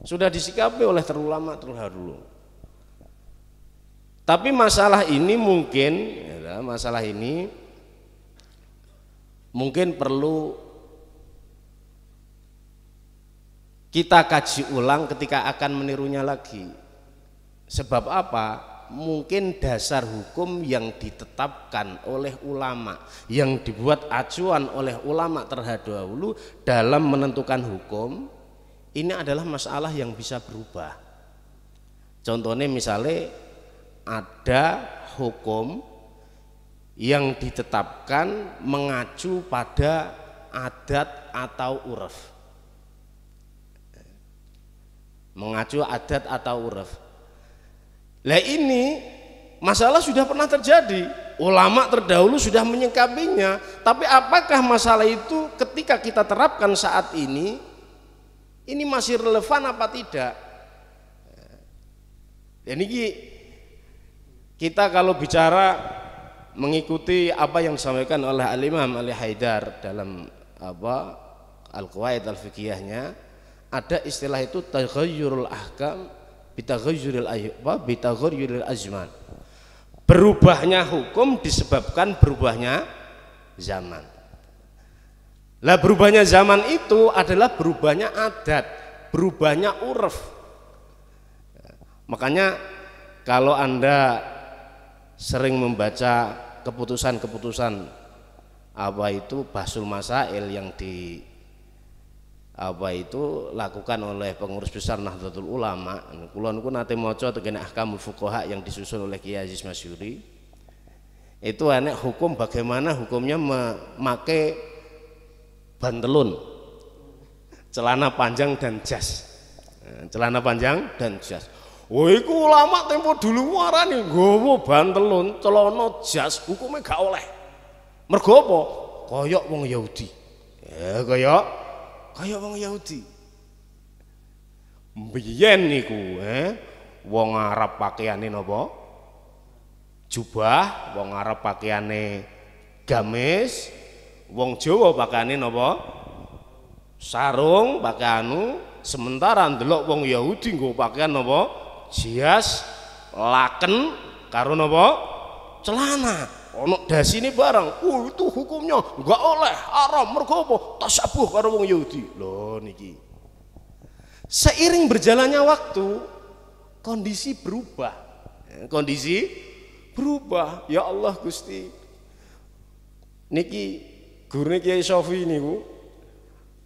sudah disikapi oleh terulama terdahulu tapi masalah ini mungkin ya, masalah ini mungkin perlu kita kaji ulang ketika akan menirunya lagi sebab apa mungkin dasar hukum yang ditetapkan oleh ulama yang dibuat acuan oleh ulama terhadulu dalam menentukan hukum ini adalah masalah yang bisa berubah contohnya misalnya ada hukum yang ditetapkan mengacu pada adat atau uraf mengacu adat atau uraf lah ini masalah sudah pernah terjadi. Ulama terdahulu sudah menyingkapinya, tapi apakah masalah itu ketika kita terapkan saat ini ini masih relevan apa tidak? Eh, dan ini kita kalau bicara mengikuti apa yang disampaikan oleh Al-Imam Ali Haidar dalam apa Al-Qawaid Al-Fiqiyahnya ada istilah itu taghayyurul ahkam bitaghayyuril apa bitaghayyuril azman berubahnya hukum disebabkan berubahnya zaman lah berubahnya zaman itu adalah berubahnya adat berubahnya uruf makanya kalau anda sering membaca keputusan-keputusan apa itu basul masail yang di apa itu lakukan oleh pengurus besar Nahdlatul Ulama kula niku nate maca tegen ahkamul fuqaha yang disusun oleh Kiai Aziz Masyuri itu anek hukum bagaimana hukumnya memakai bantelun celana panjang dan jas eh, celana panjang dan jas Woi, oh, iku ulama tempo dulu warani nggowo bantelun, celana jas hukumnya gak oleh. Mergo Koyok wong Yahudi. Ya, koyok kaya wong Yahudi. Biyen niku, eh, wong Arab pakaiane napa? Jubah, wong Arab pakaiane gamis, wong Jawa pakaiane napa? Sarung, pakaianu, sementara ndelok wong Yahudi nggo pakaian napa? Jias, laken karo napa? Celana. ono ini barang uh itu hukumnya enggak oleh haram merkobo, tasabuh karo wong Yahudi lo niki seiring berjalannya waktu kondisi berubah eh, kondisi berubah ya Allah Gusti niki Niki Kiai Sofi bu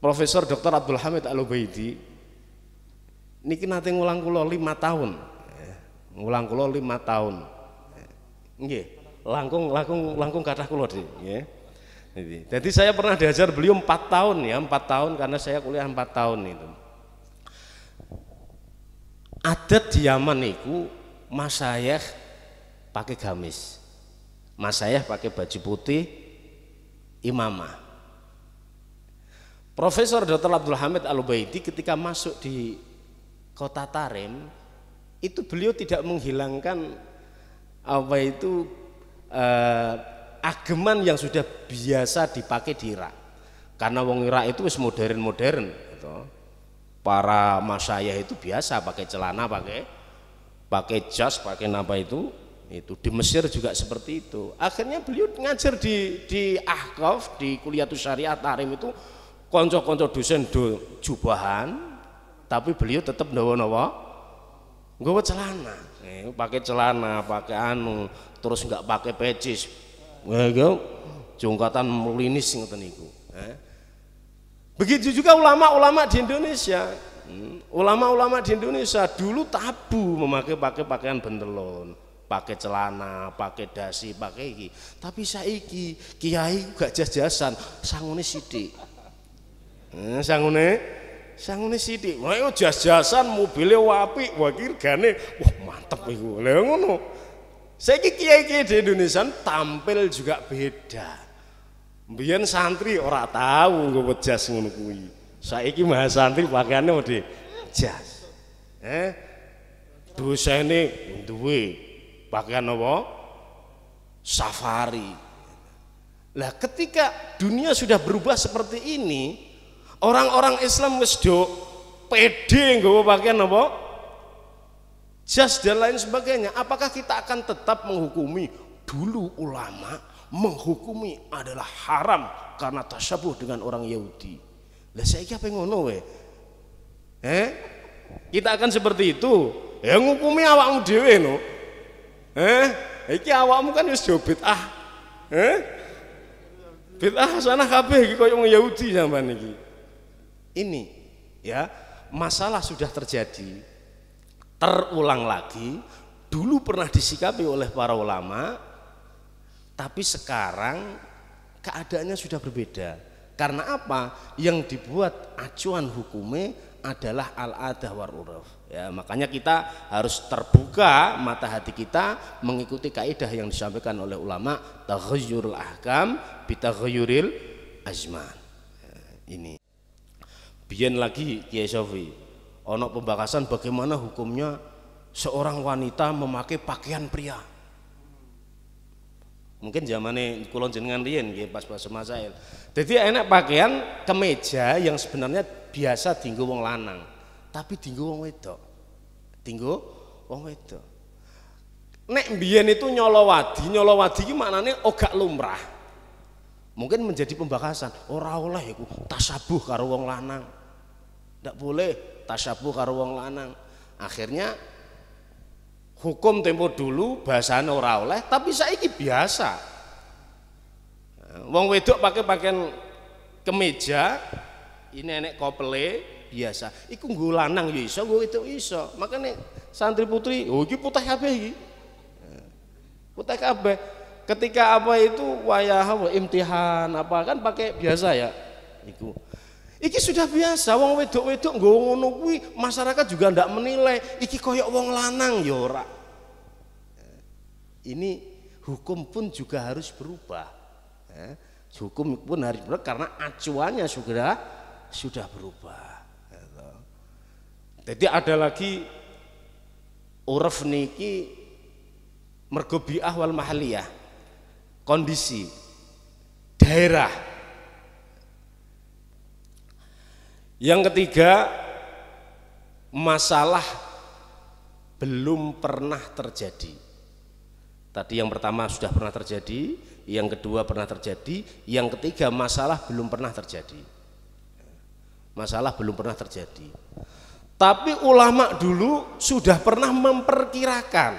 Profesor Dr. Abdul Hamid Al Ubaidi niki nanti ngulang kulo lima tahun eh, ngulang kulo lima tahun eh, nggih langkung langkung langkung kata kulo di. Ya. Jadi, saya pernah diajar beliau empat tahun ya, empat tahun karena saya kuliah empat tahun itu. Adat di Yaman itu masayah pakai gamis, mas masayah pakai baju putih, imamah. Profesor Dr. Abdul Hamid Al-Ubaidi ketika masuk di kota Tarim itu beliau tidak menghilangkan apa itu eh, ageman yang sudah biasa dipakai di Irak. Karena wong Irak itu wis modern-modern gitu. Para masayah itu biasa pakai celana, pakai pakai jas, pakai apa itu itu di Mesir juga seperti itu akhirnya beliau ngajar di di Ahkaf, di kuliah syariah Tarim itu konco-konco dosen do jubahan tapi beliau tetap nawa-nawa gue celana pakai celana, pakai anu, terus enggak pakai pecis. Wah, jongkatan melinis ngoten niku. Eh? Begitu juga ulama-ulama di Indonesia. Hmm, ulama-ulama di Indonesia dulu tabu memakai pakai pakaian bentelon, pakai celana, pakai dasi, pakai iki. Tapi saiki kiai gak jajasan jasan sangune sithik. Eh, sangune sangune sidik, Wah itu jas-jasan mobilnya wapi, wah kirgane wah mantep itu, Lah ngono. kiki kiai-kiai di Indonesia tampil juga beda. Biar santri ora tahu buat jas ngono Saya kiki mah santri pakaiannya udah jas. Eh? ini duwe pakaian apa? Safari. Lah ketika dunia sudah berubah seperti ini, Orang-orang Islam wis do pede nggawa pakaian apa? Jas dan lain sebagainya. Apakah kita akan tetap menghukumi dulu ulama menghukumi adalah haram karena tasabuh dengan orang Yahudi. Lah saiki apa ngono we? Eh? Kita akan seperti itu. Ya ngukumi awakmu dhewe no. Eh, iki awakmu kan wis jobit ah. Eh? Bid'ah sana kabeh iki koyo wong Yahudi sampean iki ini ya masalah sudah terjadi terulang lagi dulu pernah disikapi oleh para ulama tapi sekarang keadaannya sudah berbeda karena apa yang dibuat acuan hukumnya adalah al-adah war uruf ya makanya kita harus terbuka mata hati kita mengikuti kaidah yang disampaikan oleh ulama taghayyurul ahkam bitaghayyuril azman ya, ini Biyen lagi Kiai Sofi, ono pembahasan bagaimana hukumnya seorang wanita memakai pakaian pria. Mungkin zamannya kulon jenengan riyen nggih pas bahasa masail. Jadi enak pakaian kemeja yang sebenarnya biasa tinggu wong lanang, tapi tinggu wong wedok. Tinggu wong wedok. Nek mbiyen itu nyolowadi, nyolowadi iki maknane ogak lumrah. mungkin menjadi pembahasan ora oleh iku tasabuh karo wong lanang tidak boleh tak karo wong lanang. Akhirnya hukum tempo dulu bahasa ora oleh, tapi saiki biasa. Wong wedok pakai pakaian kemeja, ini enek kopele biasa. Iku nggo lanang ya iso, nggo wedok iso. Makane santri putri, oh iki putih kabeh iki. Putih kabeh. Ketika apa itu wayah imtihan apa kan pakai biasa ya. Iku Iki sudah biasa wong wedok-wedok nggo ngono kuwi masyarakat juga ndak menilai iki koyok wong lanang yora. Ya, eh, ini hukum pun juga harus berubah. Eh, hukum pun harus berubah karena acuannya sudah sudah berubah. Gitu. Jadi ada lagi uraf niki mergobi awal mahalia, Kondisi daerah Yang ketiga, masalah belum pernah terjadi. Tadi yang pertama sudah pernah terjadi, yang kedua pernah terjadi, yang ketiga masalah belum pernah terjadi. Masalah belum pernah terjadi. Tapi ulama dulu sudah pernah memperkirakan.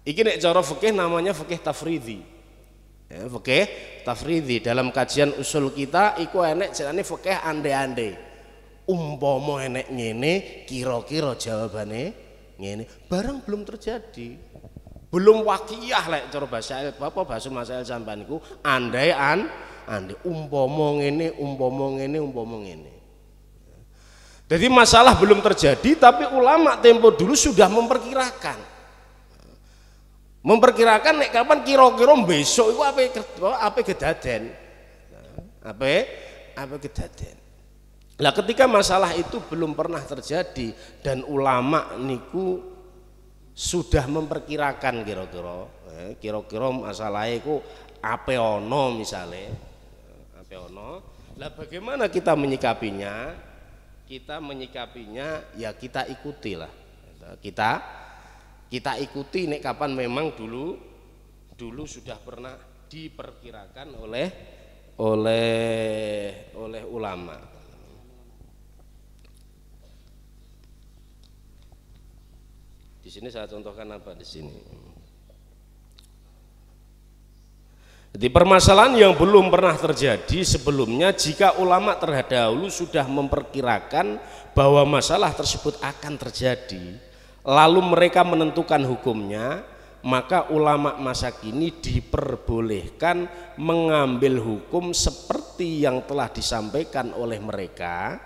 Ini cara fikih namanya fikih tafridi ya, fikih tafridi dalam kajian usul kita iku enek jenenge fikih ande-ande umpama enek ngene kira-kira jawabane ngene barang belum terjadi belum wakiyah lek cara bahasa apa bahasa masail iku andai an ande umpama ngene umpama ngene umpama ngene jadi masalah belum terjadi tapi ulama tempo dulu sudah memperkirakan memperkirakan nek kapan kira-kira besok itu apa apa kedaden apa nah, apa kedaden lah ketika masalah itu belum pernah terjadi dan ulama niku sudah memperkirakan kira-kira eh, kira-kira masalah itu apa ono misalnya eh, apa ono lah bagaimana kita menyikapinya kita menyikapinya ya kita ikutilah kita kita ikuti nek kapan memang dulu dulu sudah pernah diperkirakan oleh oleh oleh ulama di sini saya contohkan apa di sini jadi permasalahan yang belum pernah terjadi sebelumnya jika ulama terhadap terdahulu sudah memperkirakan bahwa masalah tersebut akan terjadi lalu mereka menentukan hukumnya maka ulama masa kini diperbolehkan mengambil hukum seperti yang telah disampaikan oleh mereka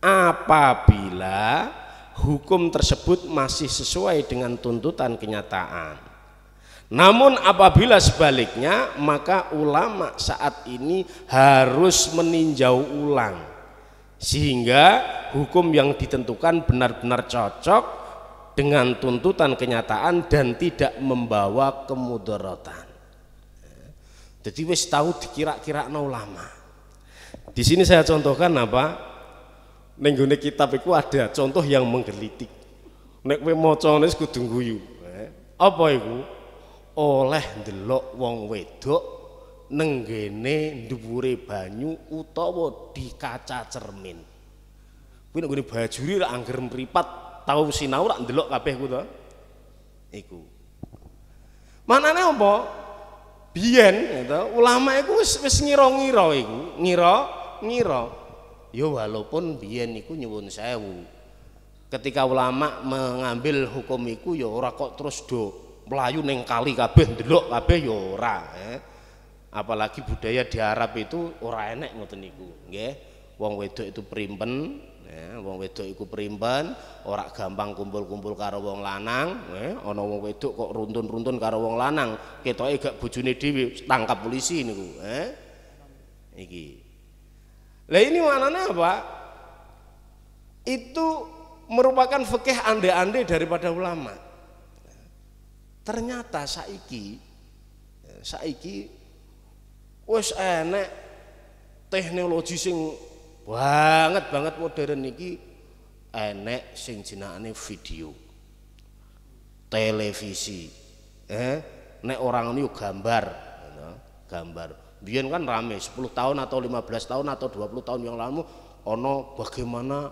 apabila hukum tersebut masih sesuai dengan tuntutan kenyataan namun apabila sebaliknya maka ulama saat ini harus meninjau ulang sehingga hukum yang ditentukan benar-benar cocok dengan tuntutan kenyataan dan tidak membawa kemudaratan. Jadi wis tahu dikira-kira no lama. Di sini saya contohkan apa? nenggune kitab itu ada contoh yang menggelitik. Nek kowe macane kudu guyu. Eh. Apa iku? Oleh delok wong wedok nenggene dhuwure banyu utawa di kaca cermin. Kuwi nek bajuri ra angger mripat tahu sinau rak ndelok kabeh ku to. Iku. Manane apa? Biyen gitu, ulama iku wis wis ngira-ngira iku, ngira ngira. Ya walaupun biyen iku nyuwun sewu. Ketika ulama mengambil hukum iku ya ora kok terus do melayu neng kali kabeh ndelok kabeh ya ora. Eh. Apalagi budaya di Arab itu ora enek ngoten niku, nggih. Wong wedok itu primpen, Eh, wong wedok iku primben, ora gampang kumpul-kumpul karo wong lanang, eh, ana wong wedok kok runtun-runtun karo wong lanang, ketoke gak bojone dhewe tangkap polisi niku, eh. Iki. Lah ini maknanya apa? Itu merupakan fikih ande-ande daripada ulama. Ternyata saiki saiki wis enek teknologi sing banget banget modern iki enek sing jenakane video televisi eh nek orang ini gambar gambar biyen kan rame 10 tahun atau 15 tahun atau 20 tahun yang lalu ono bagaimana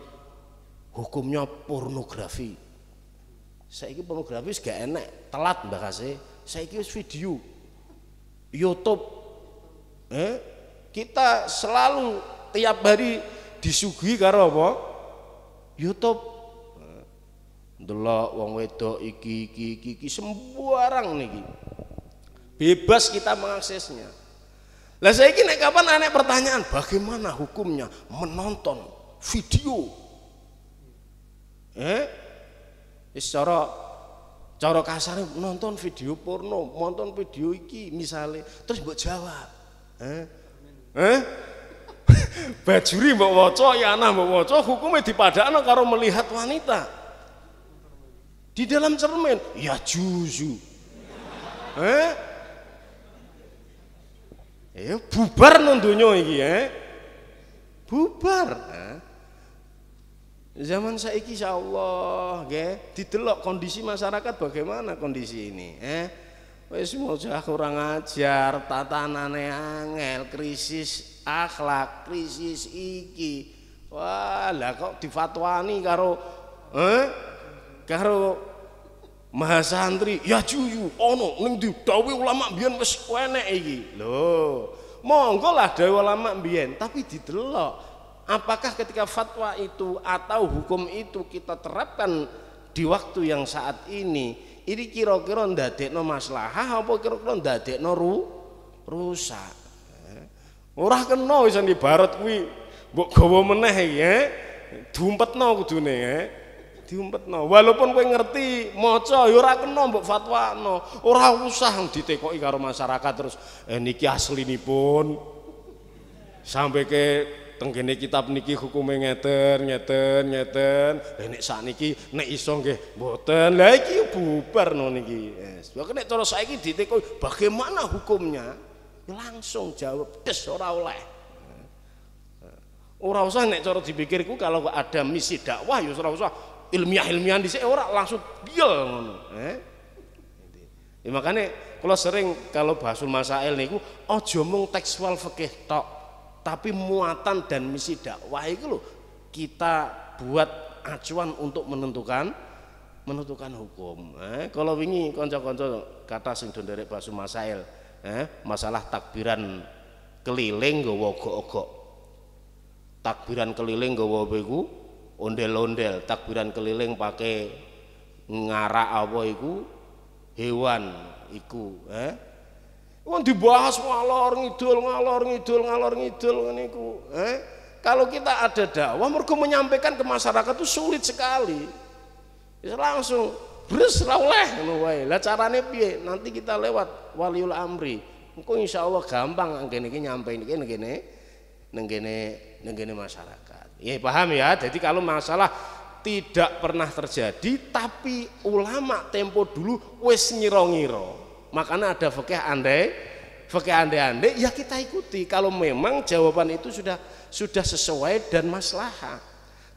hukumnya pornografi saya ini pornografi gak enek telat mbak bahasnya saya ini video YouTube eh kita selalu tiap hari disuguhi karo apa? YouTube. Ndelok wong wedok iki iki iki, iki sembarang niki. Bebas kita mengaksesnya. Lah saya ini kapan aneh pertanyaan bagaimana hukumnya menonton video? Eh, secara cara kasar nonton video porno, nonton video iki misalnya, terus buat jawab. Eh, eh, bajuri mbok waca yana mbok waca hukumnya dipadakno kalau melihat wanita di dalam cermin ya juzu eh eh bubar nontonnya iki eh bubar eh? zaman saiki insyaallah nggih didelok kondisi masyarakat bagaimana kondisi ini eh wis mojah kurang ajar tatanane angel krisis akhlak krisis iki wah lah kok difatwani karo eh karo maha santri ya juyu ono ning didhawuhi ulama mbiyen wis enek iki lho monggo lah dawuh ulama mbiyen tapi didelok apakah ketika fatwa itu atau hukum itu kita terapkan di waktu yang saat ini ini kira-kira ndadekno maslahah apa kira-kira ndadekno ru rusak. Eh, ora kena isan di barat kuwi mbok gawa meneh iki ya. Eh. Dumpetno kudune ya. Diumpetno. Walaupun kowe ngerti maca ya ora kena mbok fatwano. Ora usah ditekoki karo masyarakat terus eh niki aslinipun sampai ke tenggene kitab niki hukume ngeten ngeten ngeten lha eh, nek sakniki nek iso nggih mboten lha iki bubar no niki yes. lha nek cara saiki diteko bagaimana hukumnya ya, langsung jawab des ora oleh eh, eh. ora usah nek cara dipikirku kalau ada misi dakwah ya ora usah ilmiah di sini orang langsung biel ngono eh Ya makanya kalau sering kalau bahasul masail niku oh mung tekstual fikih tok tapi muatan dan misi dakwah itu loh kita buat acuan untuk menentukan menentukan hukum. Eh, kalau wingi konco-konco kata sing donderek basu masail, eh, masalah takbiran keliling gowo ogok-ogok. Takbiran keliling gowo beku ondel-ondel, takbiran keliling pakai ngara apa iku hewan iku, eh Wong dibahas ngalor ngidul ngalor ngidul ngalor ngidul niku. Eh? Kalau kita ada dakwah mergo menyampaikan ke masyarakat itu sulit sekali. Bisa langsung bres ra oleh ngono wae. Lah carane piye? Nanti kita lewat waliul amri. Engko insyaallah gampang anggene iki nyampein iki kene ning kene masyarakat. Ya paham ya. Jadi kalau masalah tidak pernah terjadi tapi ulama tempo dulu wis ngira -nyiro. Makanya ada fakih andai, fakih andai-andai ya kita ikuti kalau memang jawaban itu sudah sudah sesuai dan maslahah.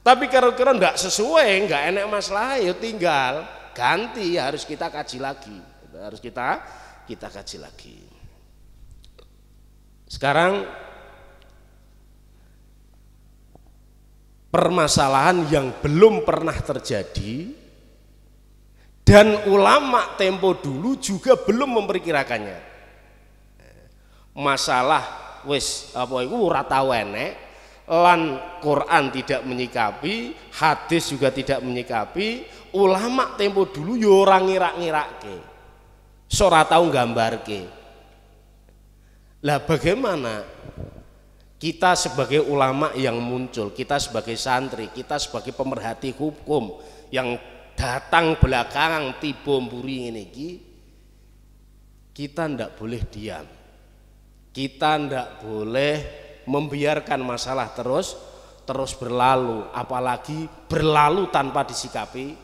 Tapi kira-kira enggak sesuai, enggak enak masalah, ya tinggal ganti ya harus kita kaji lagi. Harus kita kita kaji lagi. Sekarang permasalahan yang belum pernah terjadi dan ulama tempo dulu juga belum memperkirakannya. Masalah wis apa itu ora enek, lan Quran tidak menyikapi, hadis juga tidak menyikapi, ulama tempo dulu yo ngirak-ngirak ke Sora gambar gambarke. Lah bagaimana kita sebagai ulama yang muncul, kita sebagai santri, kita sebagai pemerhati hukum yang datang belakangan tiba mburi ini kita ndak boleh diam kita ndak boleh membiarkan masalah terus terus berlalu apalagi berlalu tanpa disikapi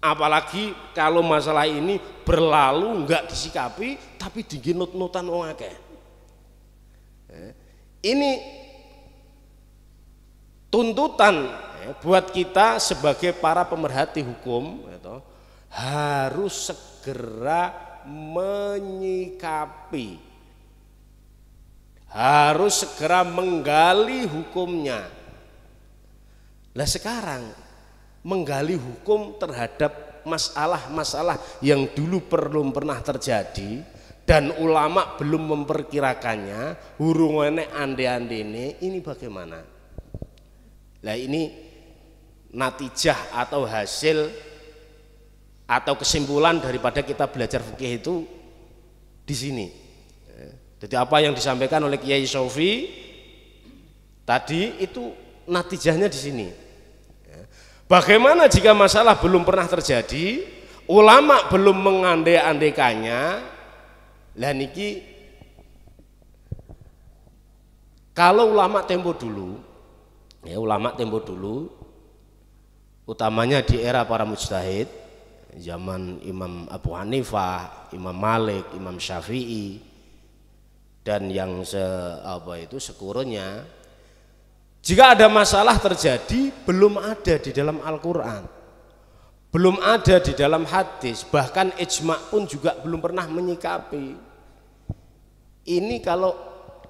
apalagi kalau masalah ini berlalu nggak disikapi tapi diginut-nutan wong akeh eh, ini tuntutan buat kita sebagai para pemerhati hukum gitu, harus segera menyikapi harus segera menggali hukumnya lah sekarang menggali hukum terhadap masalah-masalah yang dulu perlu pernah terjadi dan ulama belum memperkirakannya hurungannya ande-ande ini ini bagaimana nah ini natijah atau hasil atau kesimpulan daripada kita belajar fikih itu di sini. Jadi apa yang disampaikan oleh Kiai Sofi tadi itu natijahnya di sini. Bagaimana jika masalah belum pernah terjadi, ulama belum mengandai-andaikannya, lah niki kalau ulama tempo dulu, ya ulama tempo dulu utamanya di era para mujtahid zaman Imam Abu Hanifah, Imam Malik, Imam Syafi'i dan yang se apa itu sekurunya jika ada masalah terjadi belum ada di dalam Al-Qur'an belum ada di dalam hadis bahkan ijma pun juga belum pernah menyikapi ini kalau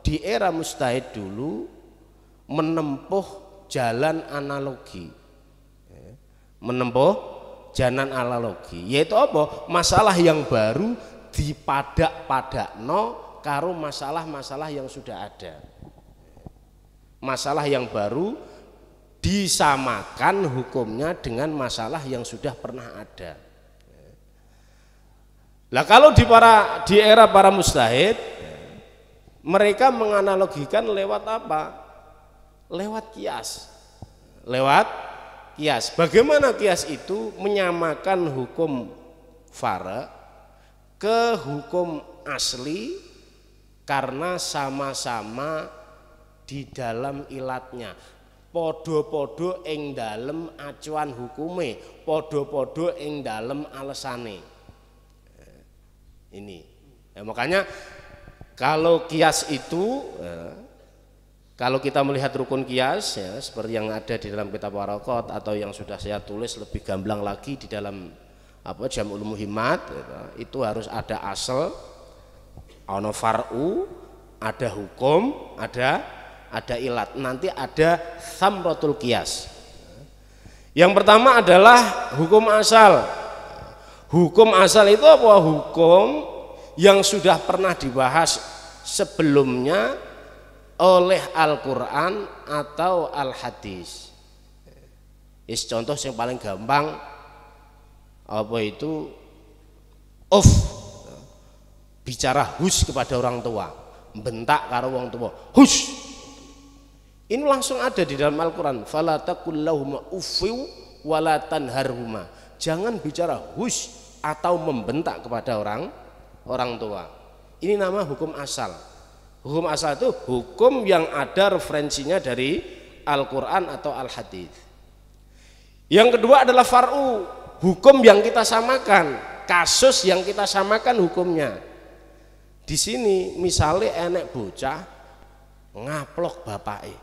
di era mustahid dulu menempuh jalan analogi menempuh janan analogi yaitu apa masalah yang baru dipadak no karo masalah-masalah yang sudah ada masalah yang baru disamakan hukumnya dengan masalah yang sudah pernah ada lah kalau di para di era para mustahid mereka menganalogikan lewat apa lewat kias lewat kias. Bagaimana kias itu menyamakan hukum fara ke hukum asli karena sama-sama di dalam ilatnya. Podo-podo ing dalam acuan hukume, podo-podo ing dalam alasane. Eh, ini. Ya, makanya kalau kias itu eh, kalau kita melihat rukun kias ya, seperti yang ada di dalam kitab warokot atau yang sudah saya tulis lebih gamblang lagi di dalam apa Jamul Muhimat gitu, ya, itu harus ada asal, ono far'u, ada hukum, ada ada ilat. Nanti ada samrotul kias. Yang pertama adalah hukum asal. Hukum asal itu apa? Hukum yang sudah pernah dibahas sebelumnya oleh Al-Qur'an atau Al-Hadis. contoh yang paling gampang apa itu off bicara hus kepada orang tua, bentak karo wong tua, hus. Ini langsung ada di dalam Al-Qur'an, ufiu walatan haruma. Jangan bicara hus atau membentak kepada orang orang tua. Ini nama hukum asal. Hukum asal itu hukum yang ada referensinya dari Al-Quran atau al hadis Yang kedua adalah far'u, hukum yang kita samakan, kasus yang kita samakan hukumnya. Di sini misalnya enek bocah ngaplok bapake,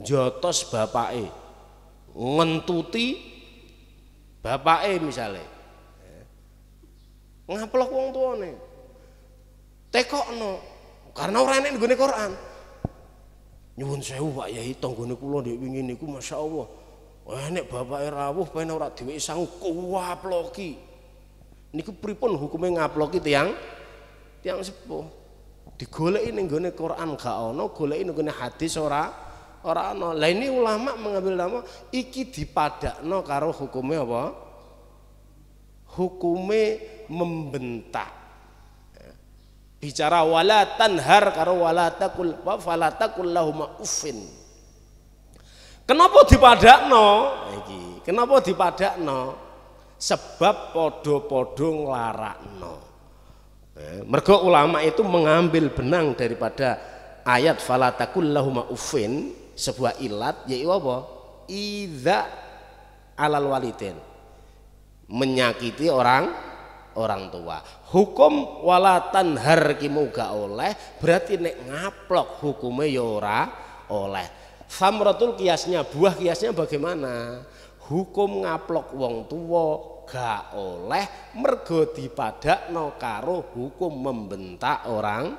jotos bapake, ngentuti bapake misalnya. Ngaplok uang wong tuane. no. Karena orang ini gune Quran. Nyuwun sewu Pak Yai tanggane kula ndek wingi niku masyaallah. Enek bapake rawuh pengen ora dhewe sang kuaploki. Niku pripun hukume ngaploki tiang tiang sepuh. Digoleki ning gone Quran gak ana, goleki ning gone hadis ora ora ana. Lah ini ulama mengambil nama iki dipadakno karo hukume apa? Hukume membentak bicara wala tanhar karo wala takul wa fala takul lahum uffin kenapa dipadakno iki kenapa dipadakno sebab podo-podo nglarakno eh, mergo ulama itu mengambil benang daripada ayat fala takul lahum uffin sebuah ilat yaitu apa idza alal walidin menyakiti orang orang tua hukum walatan harki muga oleh berarti nek ngaplok hukumnya yora oleh samratul kiasnya buah kiasnya bagaimana hukum ngaplok wong tua gak oleh mergo pada karo hukum membentak orang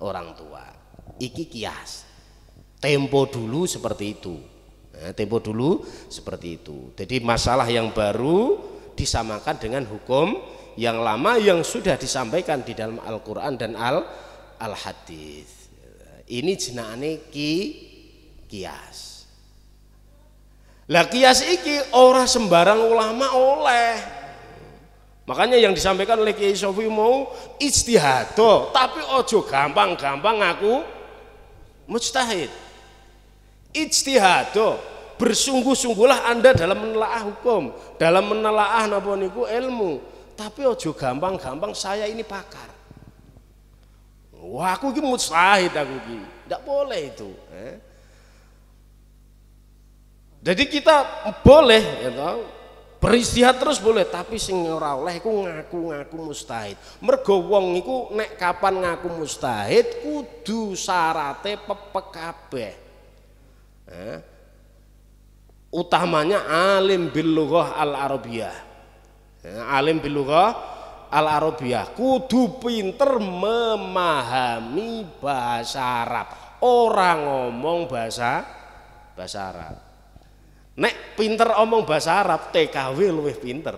orang tua iki kias tempo dulu seperti itu nah, tempo dulu seperti itu jadi masalah yang baru disamakan dengan hukum yang lama yang sudah disampaikan di dalam Al-Quran dan Al Al Hadis. Ini jenane ki kias. Lah kias iki ora sembarang ulama oleh. Makanya yang disampaikan oleh Kiai Sofi mau istihado, tapi ojo gampang-gampang aku mujtahid. Istihado, bersungguh-sungguhlah Anda dalam menelaah hukum, dalam menelaah napa niku ilmu tapi ojo gampang-gampang saya ini pakar. Wah aku ini mustahid aku ini. Tidak boleh itu. Eh? Jadi kita boleh ya tahu beristihad terus boleh tapi sing ora oleh iku ngaku-ngaku mustahid. Mergo wong iku nek kapan ngaku mustahid kudu sarate pepek kabeh. Eh? Utamanya alim bil al arabiyah alim bilughah al arabiyah kudu pinter memahami bahasa Arab orang ngomong bahasa bahasa Arab nek pinter omong bahasa Arab TKW luwih pinter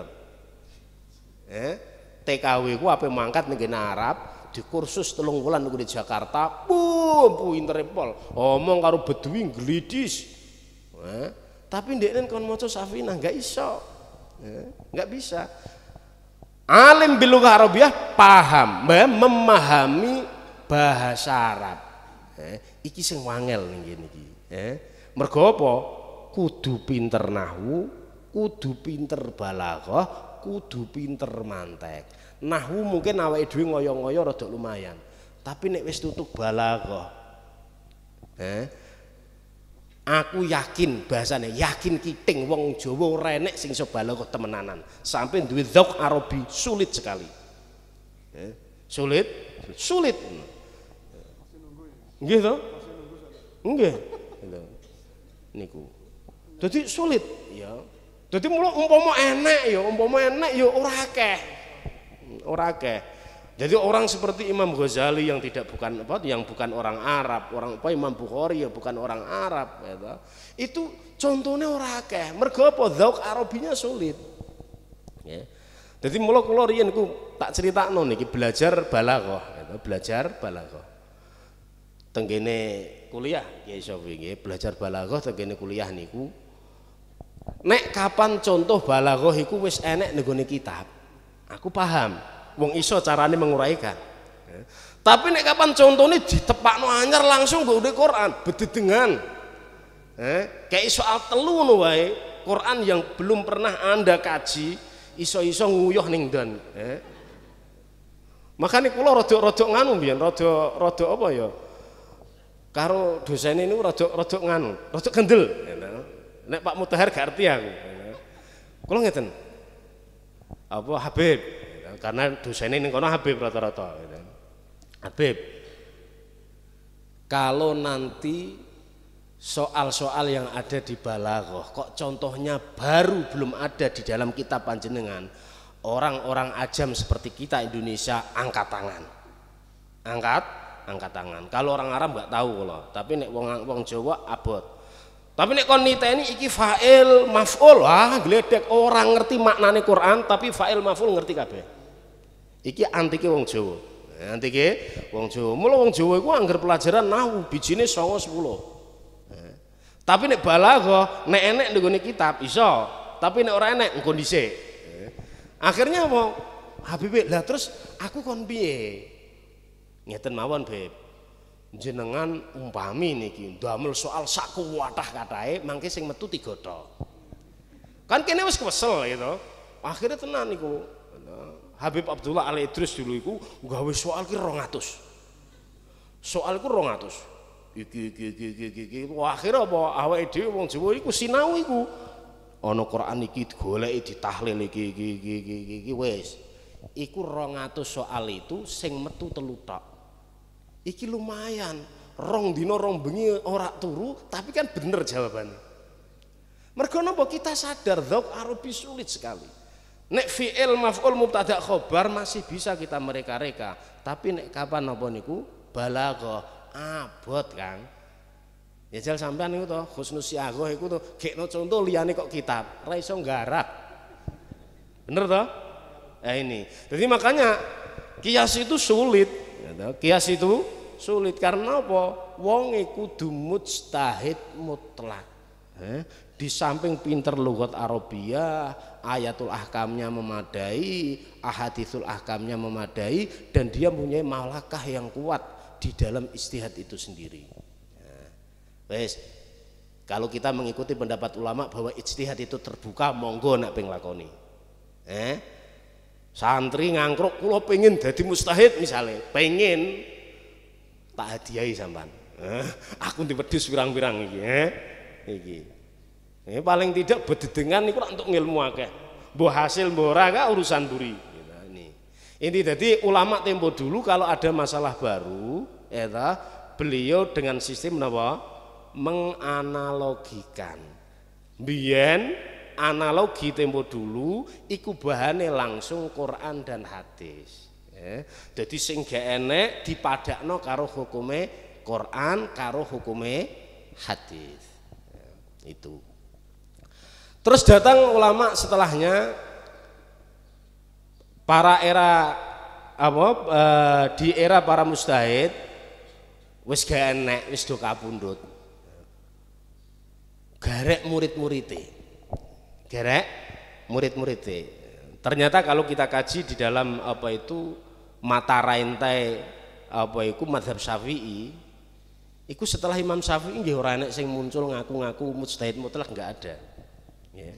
eh? TKW ku apa mangkat nih Arab di kursus telung bulan di Jakarta boom pinter pol omong karo beduwi gelidis. eh? tapi ndek kon motor Safina nggak iso Eh, nggak bisa alim bilugah Arabiah paham memahami bahasa Arab eh, iki sing wangel nih niki eh, mergopo kudu pinter nahu kudu pinter balaghah kudu pinter mantek nahu mungkin awake dhewe ngoyo-ngoyo rada lumayan tapi nek wis tutup balaghah eh Aku yakin bahasanya yakin kiting wong jowo renek sing sebalo kok temenanan. Sampai duit dok Arabi sulit sekali. Eh, sulit, sulit. gitu, enggak, Niku. Jadi sulit ya. Jadi mulu umpama enak ya, umpama enak ya ora akeh. Ora akeh. Jadi orang seperti Imam Ghazali yang tidak bukan apa yang bukan orang Arab, orang apa Imam Bukhari ya bukan orang Arab gitu. Itu contohnya orang akeh. Mergo apa zauk Arabinya sulit. Ya. Jadi mula kula riyen ku tak critakno niki belajar balaghah gitu, belajar balaghah. Tenggene kuliah Kiai Syafi'i nggih, belajar balaghah tenggene kuliah niku. Nek kapan contoh balaghah iku wis enek nenggone kitab. Aku paham wong iso carane menguraikan tapi nek kapan di ditepakno anyar langsung gue udah Quran dengan eh, kayak soal telu no wae Quran yang belum pernah anda kaji iso-iso nguyoh ning dan eh. makanya kulo rodok-rodok nganu biar rodok-rodok apa ya karo dosen ini rodok-rodok nganu rodok kendel you nek Pak Mutahar gak arti aku you kulo ngeten apa Habib karena dosennya ini kono Habib rata-rata gitu. Habib kalau nanti soal-soal yang ada di balaghoh, kok contohnya baru belum ada di dalam kitab panjenengan orang-orang ajam seperti kita Indonesia angkat tangan angkat angkat tangan kalau orang Arab nggak tahu loh tapi nek wong wong Jawa abot tapi nek kon ini iki fa'il maf'ul ah gledek orang ngerti maknane Quran tapi fa'il maf'ul ngerti kabeh Iki antike wong Jawa. Eh, antike wong Jawa. Mula wong Jawa iku anggar pelajaran nahu bijine 9 10. Eh, tapi nek balago, nek enek nggone kitab iso, tapi nek ora enek engko dhisik. Eh, akhirnya mau Habib lah terus aku kon piye? Ngeten mawon, Beb. Jenengan umpami niki damel soal saku kuwatah katahe mangke sing metu tiga to. Kan kene wis kesel gitu. Akhirnya tenan niku Habib Abdullah Al Idris dulu iku gawe soal ki 200. Soal ku 200. Iki iki iki iki iki akhire apa awake dhewe wong Jawa iku sinau iku. Ana Quran iki digoleki ditahlil iki iki iki iki iki wis. Iku 200 soal itu sing metu telu tok. Iki lumayan. Rong dina rong bengi ora turu tapi kan bener jawabannya. Mergo napa kita sadar dzok Arabi sulit sekali. Nek fi'il maf'ul mubtada khobar masih bisa kita mereka-reka, tapi nek kapan napa niku balaghah abot kan. Ya jel sampean niku to husnul siaghah iku to gekno contoh liyane kok kitab, ra iso garap. Bener to? Ya ini. Jadi makanya kias itu sulit, ya kias itu sulit karena apa? Wong iku kudu mutlak. Eh? Di samping pinter lugat Arabia, ayatul ahkamnya memadai, ahadisul ahkamnya memadai dan dia mempunyai malakah yang kuat di dalam istihad itu sendiri. Nah, kalau kita mengikuti pendapat ulama bahwa istihad itu terbuka monggo nak ping Eh? Santri ngangkruk kula pengen jadi mustahid misalnya, pengen tak hadiahi sampean. Eh? Aku diwedhus pirang-pirang iki, eh? Ini eh, paling tidak bededengan itu untuk ngilmu akeh. Mbok hasil mbok ora urusan buri. Nah, ini. Ini jadi ulama tempo dulu kalau ada masalah baru, ya beliau dengan sistem apa? menganalogikan. Biyen analogi tempo dulu iku bahane langsung Quran dan hadis. Ya. Eh, jadi sehingga gak enek dipadakno karo hukume Quran karo hukume hadis. Ya. Itu. Terus datang ulama setelahnya para era apa e, di era para mustahid wis gak enek wis do kapundhut. Garek murid muride Garek murid muride Ternyata kalau kita kaji di dalam apa itu mata rantai apa itu madhab syafi'i itu setelah Imam Syafi'i nggih ora enek sing muncul ngaku-ngaku mustahid mutlak enggak ada. Ya.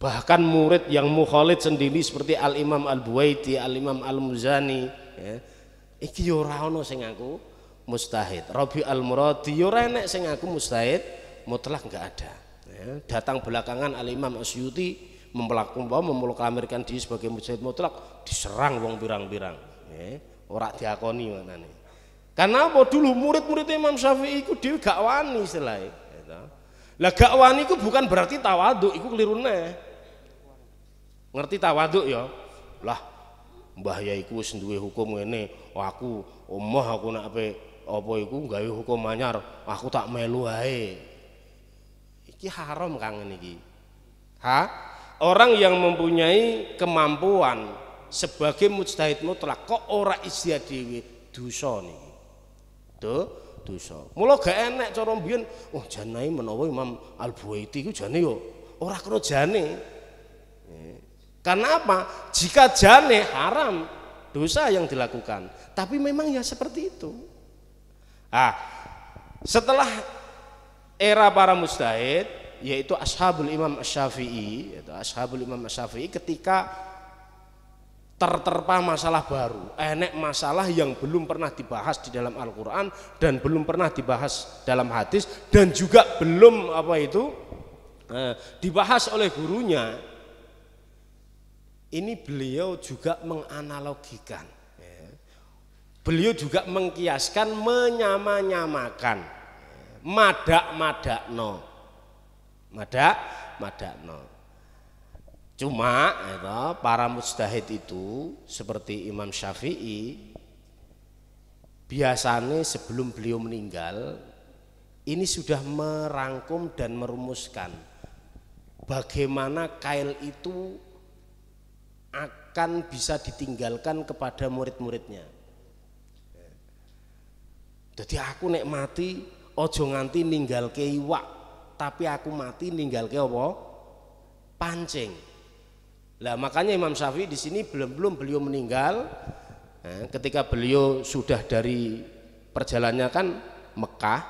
bahkan murid yang mukhalid sendiri seperti Al Imam Al Buaiti Al Imam Al Muzani ya. iki yo ya ora sing aku mustahid Rabi Al Muradi yo ya ora enek sing aku mustahid mutlak enggak ada ya. datang belakangan Al Imam Asyuti memperlakukan bahwa amerika di sebagai mujahid mutlak diserang wong birang-birang ya. ora diakoni mana nih karena apa dulu murid-murid Imam Syafi'i itu dia gak wani istilahnya lah gak wani ku bukan berarti tawaduk, iku nih. Ngerti tawaduk ya? Lah Mbah ya iku wis duwe hukum ngene, aku omah aku nak ape apa iku gawe hukum anyar, aku tak melu wae. Iki haram Kang niki. Ha? Orang yang mempunyai kemampuan sebagai mujtahid mutlak kok ora isya dhewe dosa niki. Tuh dosa. Mula gak enek cara mbiyen, oh, janae menawa Imam Al-Buaiti iku jane yo ora kena jane. Karena apa? Jika jane haram dosa yang dilakukan. Tapi memang ya seperti itu. Ah, setelah era para mustahid yaitu ashabul Imam syafii yaitu ashabul Imam syafii ketika terterpa masalah baru, enek masalah yang belum pernah dibahas di dalam Al-Qur'an dan belum pernah dibahas dalam hadis dan juga belum apa itu eh, dibahas oleh gurunya. Ini beliau juga menganalogikan. Ya. Beliau juga mengkiaskan, menyama-nyamakan. Ya. Madak-madakno. Madak-madakno. Cuma itu, para mujtahid itu seperti Imam Syafi'i biasanya sebelum beliau meninggal ini sudah merangkum dan merumuskan bagaimana kail itu akan bisa ditinggalkan kepada murid-muridnya. Jadi aku nek mati ojo nganti ninggal ke iwak, tapi aku mati ninggal ke apa? Pancing lah makanya Imam Syafi'i di sini belum belum beliau meninggal. Nah, ketika beliau sudah dari perjalanannya kan Mekah,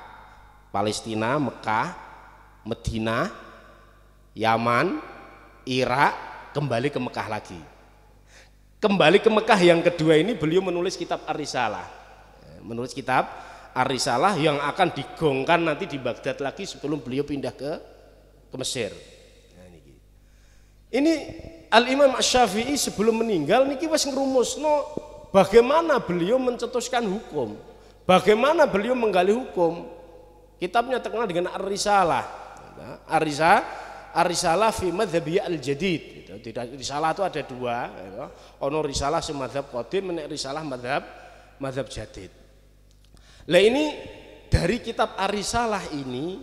Palestina, Mekah, Medina, Yaman, Irak, kembali ke Mekah lagi. Kembali ke Mekah yang kedua ini beliau menulis kitab Ar-Risalah. Eh, menulis kitab Ar-Risalah yang akan digongkan nanti di Baghdad lagi sebelum beliau pindah ke ke Mesir. Ini Al Imam Syafi'i sebelum meninggal niki wis ngrumusno bagaimana beliau mencetuskan hukum, bagaimana beliau menggali hukum. Kitabnya terkenal dengan Ar-Risalah. Ar-Risalah Ar-Risalah fi madhabi al-jadid gitu. Tidak risalah itu ada dua gitu. Ono risalah si madhab qadim Menek risalah madhab madhab jadid Nah ini dari kitab Ar-Risalah ini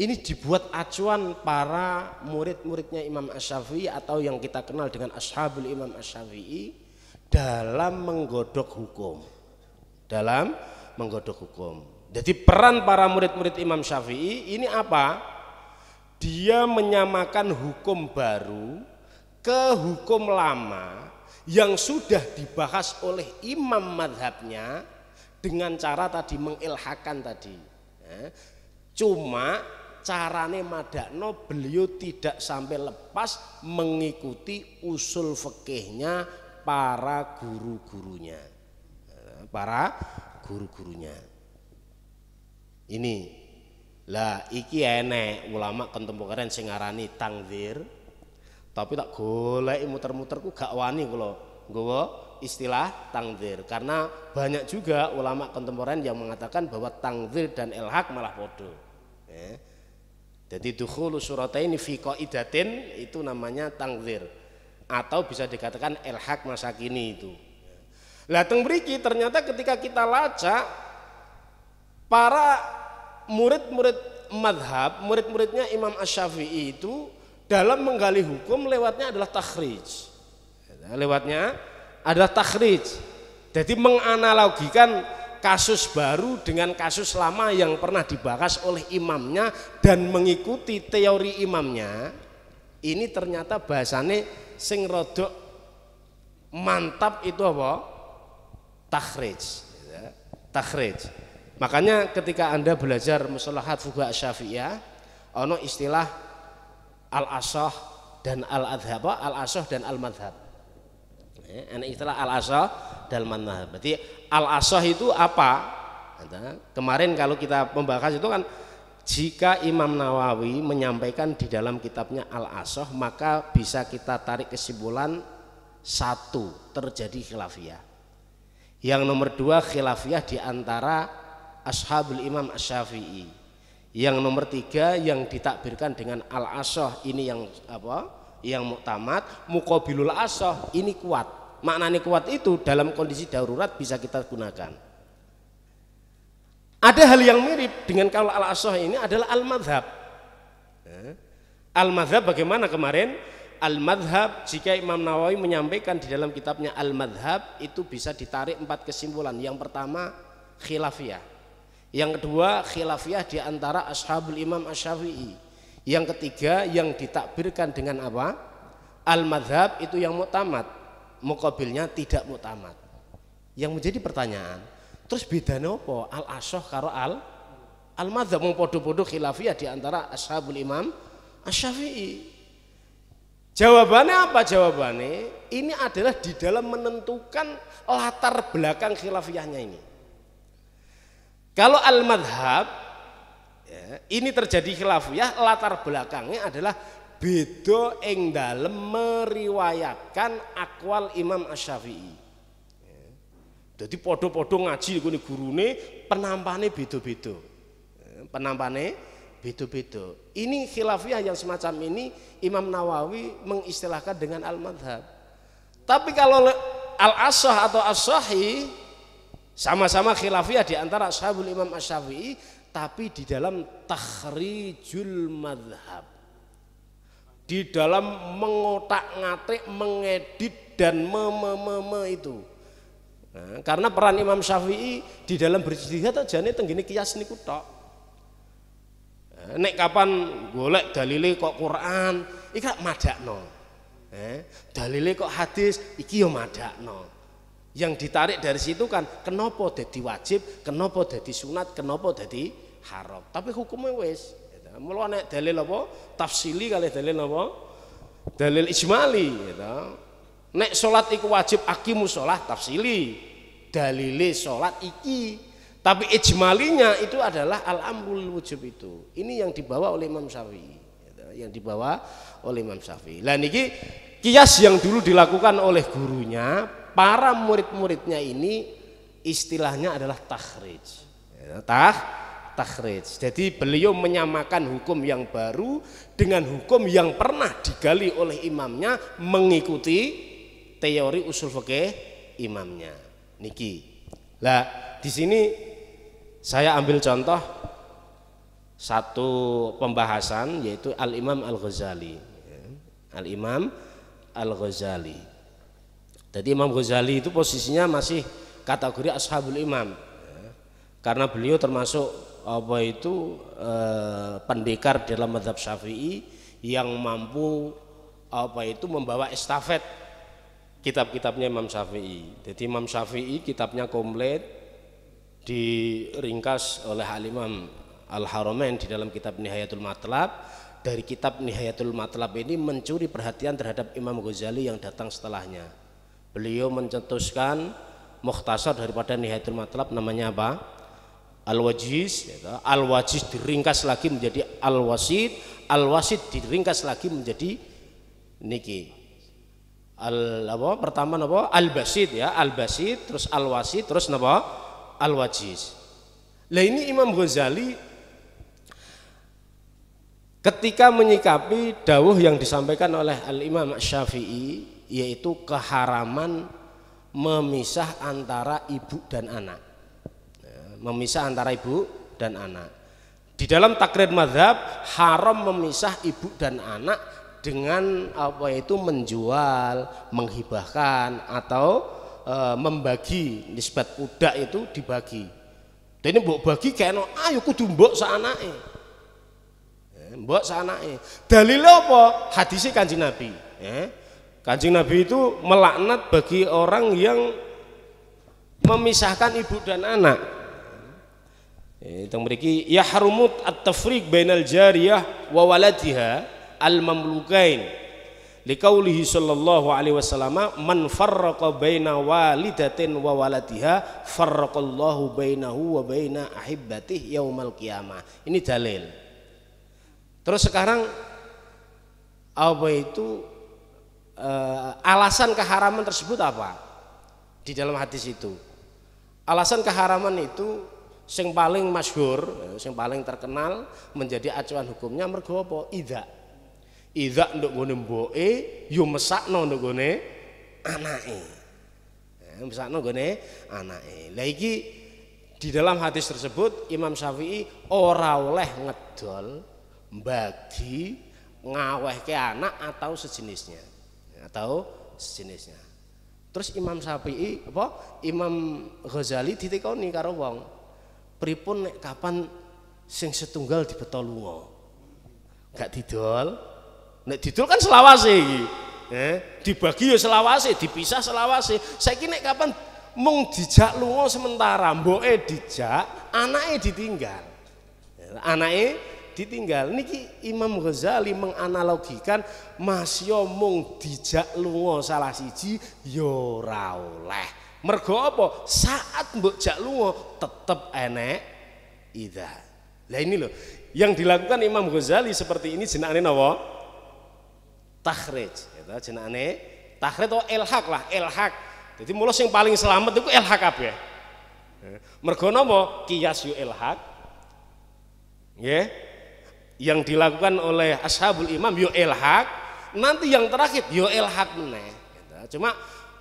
ini dibuat acuan para murid-muridnya Imam ash atau yang kita kenal dengan Ashabul Imam ash dalam menggodok hukum. Dalam menggodok hukum. Jadi peran para murid-murid Imam Syafi'i ini apa? Dia menyamakan hukum baru ke hukum lama yang sudah dibahas oleh imam madhabnya dengan cara tadi mengilhakan tadi. Ya. Cuma carane madakno beliau tidak sampai lepas mengikuti usul fekehnya para guru-gurunya eh, para guru-gurunya ini lah iki enek ulama kontemporer sing ngarani tangzir tapi tak golek muter-muter ku gak wani kula nggawa istilah tangzir karena banyak juga ulama kontemporer yang mengatakan bahwa tangzir dan elhak malah bodoh eh jadi dukhulu surataini fi qaidatin itu namanya tangzir atau bisa dikatakan elhak masa kini itu. Lah teng mriki ternyata ketika kita lacak para murid-murid madhab, murid-muridnya Imam Asy-Syafi'i itu dalam menggali hukum lewatnya adalah takhrij. Lewatnya adalah takhrij. Jadi menganalogikan kasus baru dengan kasus lama yang pernah dibahas oleh imamnya dan mengikuti teori imamnya ini ternyata bahasane sing rodok mantap itu apa takhrij takhrij makanya ketika anda belajar musalahat fuga syafi'iyah ono istilah al asoh dan al adhab al asoh dan al madhab ini ya, istilah al asoh dan al madhab berarti al asoh itu apa nah, kemarin kalau kita membahas itu kan jika Imam Nawawi menyampaikan di dalam kitabnya Al-Asoh maka bisa kita tarik kesimpulan satu terjadi khilafiyah yang nomor dua khilafiyah di antara ashabul Imam syafi'i yang nomor tiga yang ditakbirkan dengan Al-Asoh ini yang apa yang muktamad mukobilul asoh ini kuat maknanya kuat itu dalam kondisi darurat bisa kita gunakan ada hal yang mirip dengan kalau al asoh ini adalah al madhab. Eh? Al madhab bagaimana kemarin? Al madhab jika Imam Nawawi menyampaikan di dalam kitabnya al madhab itu bisa ditarik empat kesimpulan. Yang pertama khilafiyah. Yang kedua khilafiyah di antara ashabul Imam Asyafi'i. Yang ketiga yang ditakbirkan dengan apa? Al madhab itu yang mutamat. Mukabilnya tidak mutamat. Yang menjadi pertanyaan, Terus bedanya apa? Al asoh karo al al madzhab mau podo-podo khilafiyah di antara ashabul imam asy Jawabannya apa? Jawabannya ini adalah di dalam menentukan latar belakang khilafiyahnya ini. Kalau al madhab ya, ini terjadi khilafiyah latar belakangnya adalah bedo ing dalam meriwayatkan akwal Imam asy jadi podo-podo ngaji guru gurune penampane bedo-bedo, eh, Penampane bedo-bedo. Ini khilafiah yang semacam ini Imam Nawawi mengistilahkan dengan al-madhab. Tapi kalau al-asah atau as sama-sama khilafiah di antara sahabul Imam Asyawi, tapi di dalam takhrijul madhab. Di dalam mengotak-ngatik, mengedit dan me, me, me, me itu Nah, karena peran Imam Syafi'i di dalam berjihad nih tenggini kias niku tok. Nah, nek kapan golek dalile kok Quran, ika madak no. Eh, dalile kok hadis iki yo no. Yang ditarik dari situ kan kenopo jadi wajib, kenopo jadi sunat, kenopo jadi haram. Tapi hukumnya wes. Gitu. Mulai nek dalil apa? Tafsili kali dalil apa? Dalil ijmali gitu. Nek sholat iku wajib akimu sholat tafsili. dalili sholat iki. Tapi ijmalinya itu adalah al-amrul wujub itu. Ini yang dibawa oleh Imam Syafi'i. Yang dibawa oleh Imam Syafi'i. dan ini kias yang dulu dilakukan oleh gurunya, para murid-muridnya ini istilahnya adalah takhrij. Ya, tah takhrij. Jadi beliau menyamakan hukum yang baru dengan hukum yang pernah digali oleh imamnya mengikuti teori usul fikih imamnya. Niki. Lah, di sini saya ambil contoh satu pembahasan yaitu Al-Imam Al-Ghazali. Al-Imam Al-Ghazali. Jadi Imam Ghazali itu posisinya masih kategori ashabul imam. Karena beliau termasuk apa itu eh, pendekar dalam madhab syafi'i yang mampu apa itu membawa estafet kitab-kitabnya Imam Syafi'i. Jadi Imam Syafi'i kitabnya komplit diringkas oleh Al Imam Al-Haramain di dalam kitab Nihayatul Matlab. Dari kitab Nihayatul Matlab ini mencuri perhatian terhadap Imam Ghazali yang datang setelahnya. Beliau mencetuskan mukhtasar daripada Nihayatul Matlab namanya apa? Al-Wajiz, ya Al-Wajiz diringkas lagi menjadi Al-Wasid, Al-Wasid diringkas lagi menjadi Niki al apa pertama napa al basid ya al basid terus al wasid terus napa al wajiz lah ini Imam Ghazali ketika menyikapi dawuh yang disampaikan oleh al Imam Syafi'i yaitu keharaman memisah antara ibu dan anak memisah antara ibu dan anak di dalam takrir madhab haram memisah ibu dan anak dengan apa itu menjual, menghibahkan atau e, membagi nisbat kuda itu dibagi. Dan ini mbok bagi kena ayo kudu mbok saanake. Ya, mbok saanake. Dalil apa? Hadisnya Kanjeng Nabi, Eh, Kanjeng Nabi itu melaknat bagi orang yang memisahkan ibu dan anak. Itu ya harumut at-tafriq bainal jariyah wa waladiha al-mamlukain liqaulihi sallallahu alaihi wasallam man farraqa baina walidatin wa waladiha farraqallahu bainahu wa baina ahibbatih yaumal qiyamah ini dalil terus sekarang apa itu uh, alasan keharaman tersebut apa di dalam hadis itu alasan keharaman itu sing paling masyhur sing paling terkenal menjadi acuan hukumnya mergo apa idza Idak nduk gone mboke yo mesakno nduk gone anake. Ya, mesakno gone anake. Lah iki di dalam hadis tersebut Imam Syafi'i ora oleh ngedol bagi ngawehke anak atau sejenisnya atau sejenisnya. Terus Imam Syafi'i apa Imam Ghazali ditekoni karo wong. Pripun nek kapan sing setunggal dibeto lunga. Gak didol, Nek didul kan selawase iki. Eh, dibagi ya selawase, dipisah selawase. Saiki nek kapan mung dijak lunga sementara, mboke dijak, anake ditinggal. Anake ditinggal. Niki Imam Ghazali menganalogikan masya mung dijak lunga salah siji ya ora oleh. Mergo apa? Saat mbok jak lunga tetep enek idza. Lah ini loh, yang dilakukan Imam Ghazali seperti ini jenenge napa? takhrij ya jenak jenengane takhrij atau ilhak lah ilhak jadi mulus yang paling selamat itu ilhak apa ya? mergonomo kias yu ilhak ya yang dilakukan oleh ashabul imam yo ilhak nanti yang terakhir yo ilhak meneh ya cuma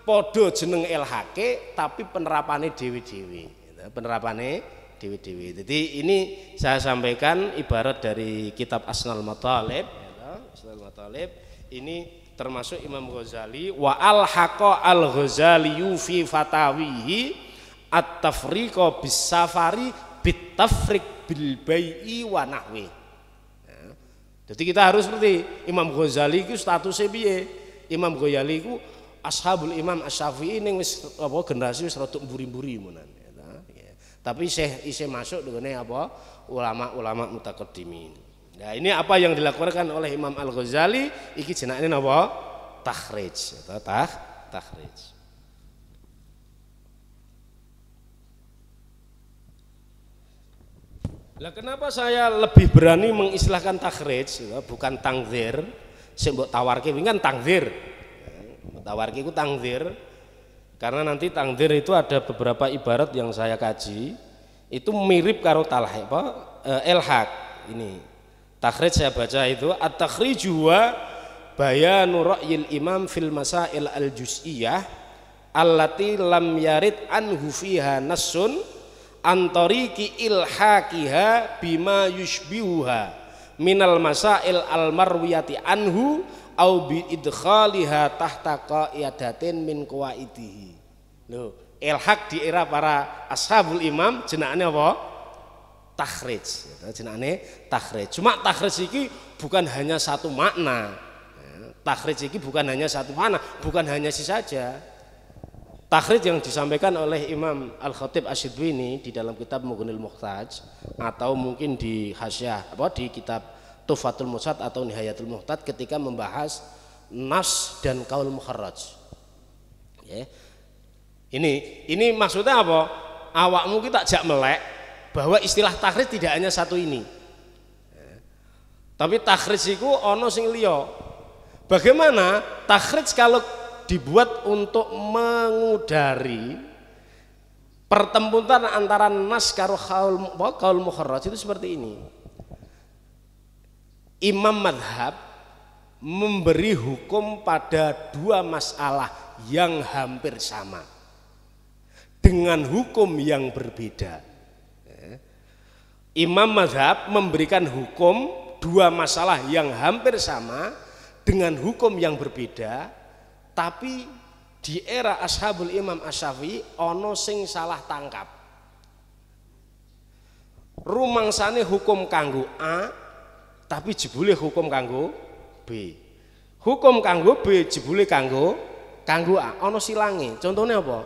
podo jeneng ilhake tapi penerapannya dewi-dewi ya penerapannya dewi-dewi jadi ini saya sampaikan ibarat dari kitab Asnal Matalib Asnal Matalib ini termasuk Imam Ghazali wa al haqa al Ghazali fi fatawihi at-tafriqa bis safari bit tafriq bil bai'i wa nahwi. Ya. jadi kita harus seperti Imam Ghazali itu status piye? Imam Ghazali itu ashabul Imam Asy-Syafi'i ning wis apa generasi wis rada mburi-mburi menan. Ya. Tapi saya isih masuk dengan apa ulama-ulama mutaqaddimin. Nah ini apa yang dilakukan oleh Imam Al Ghazali iki ini apa? Tahrij atau tah tahrij. Lah kenapa saya lebih berani mengistilahkan takhrij ya, bukan tangzir? Sing mbok tawarke kan tangzir. Mbok tawarke iku tangzir. Karena nanti tangzir itu ada beberapa ibarat yang saya kaji itu mirip karo talhaq apa eh, ilhaq ini Takhrij saya baca itu at-takhriju wa bayanu ra'yil imam fil masail al-juz'iyah allati lam yarid anhu fiha nassun antariki ilhaqiha bima yushbihuha minal masail al-marwiyati anhu au bi idkhaliha tahta qaidatin min qawaidihi. Loh, ilhaq di era para ashabul imam jenakane apa? takhrij gitu. takhrij cuma takhrij iki bukan hanya satu makna ya, takhrij iki bukan hanya satu makna bukan hanya si saja takhrij yang disampaikan oleh Imam Al Khatib Asy-Syibini di dalam kitab Mughnil Muhtaj atau mungkin di Hasyah apa di kitab Tufatul Musad atau Nihayatul Muhtad ketika membahas nas dan kaul mukharraj ya. ini ini maksudnya apa awakmu kita jak melek bahwa istilah takrit tidak hanya satu ini tapi takrit itu ono sing liya bagaimana takrit kalau dibuat untuk mengudari pertempuran antara nas karo kaul, kaul itu seperti ini imam madhab memberi hukum pada dua masalah yang hampir sama dengan hukum yang berbeda Imam mazhab memberikan hukum dua masalah yang hampir sama dengan hukum yang berbeda tapi di era ashabul imam asyafi ono sing salah tangkap rumangsane hukum kanggo A tapi jebule hukum kanggo B hukum kanggo B jebule kanggo kanggo A ono silangi. contohnya apa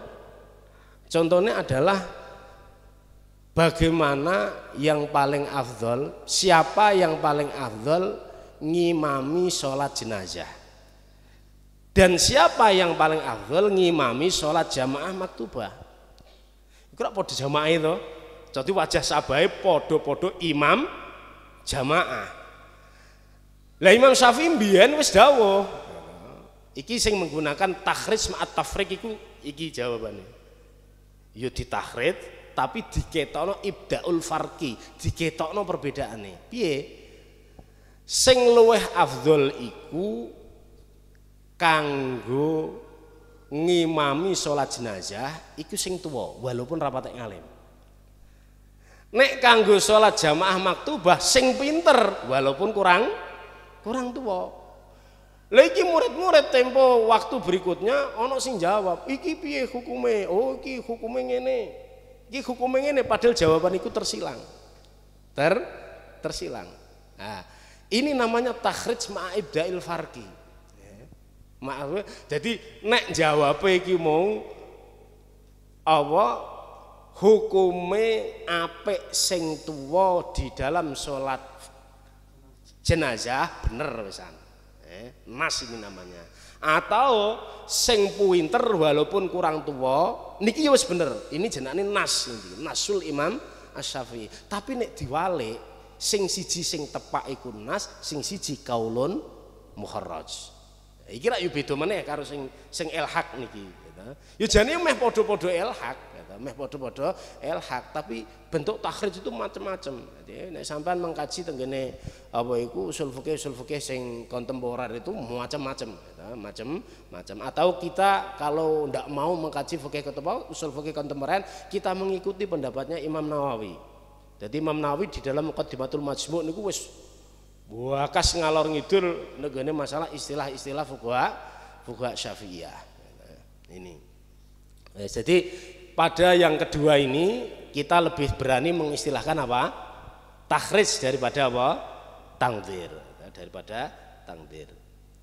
contohnya adalah bagaimana yang paling afdol siapa yang paling afdol ngimami sholat jenazah dan siapa yang paling afdol ngimami sholat jamaah maktubah kira podo jamaah itu jadi wajah sabai podo-podo imam jamaah lah Imam Syafi'i mbiyen wis dawuh iki sing menggunakan takhrid ma'at tafrik iku iki jawabannya yudi takhrid tapi diketokno ibdaul farqi, diketokno perbedaane. Piye? Sing luweh afdol iku kanggo ngimami sholat jenazah iku sing tua walaupun rapat ngalim nek kanggo sholat jamaah maktubah sing pinter walaupun kurang kurang tua lagi murid-murid tempo waktu berikutnya ono sing jawab iki piye hukume oh iki hukume ngene iki hukumnya ini padahal jawaban itu tersilang ter tersilang nah, ini namanya takhrij da'il farki maaf jadi nek jawab iki mau apa hukume apik sing tuwa di dalam salat jenazah bener pisan eh, mas ini namanya atau sing pinter walaupun kurang tua niki ya wis bener ini jenenge nas ini nasul imam asyafi'i tapi nek diwale sing siji sing tepak iku nas sing siji kaulun muharraj iki rak yo beda meneh karo sing sing elhaq niki gitu. yo jane meh padha-padha hak meh bodoh-bodoh el hak tapi bentuk takhrij itu macam-macam nek sampean mengkaji tenggene apa iku usul fikih usul fikih sing kontemporer itu macam-macam gitu, macam-macam atau kita kalau ndak mau mengkaji fikih kontemporer usul fikih kontemporer kita mengikuti pendapatnya Imam Nawawi jadi Imam Nawawi di dalam Muqaddimatul Majmu' niku wis wakas ngalor ngidul negene masalah istilah-istilah fuqaha fuqaha Syafi'iyah gitu, ini eh, jadi pada yang kedua ini kita lebih berani mengistilahkan apa? takhris daripada apa? Tangdir daripada tangdir.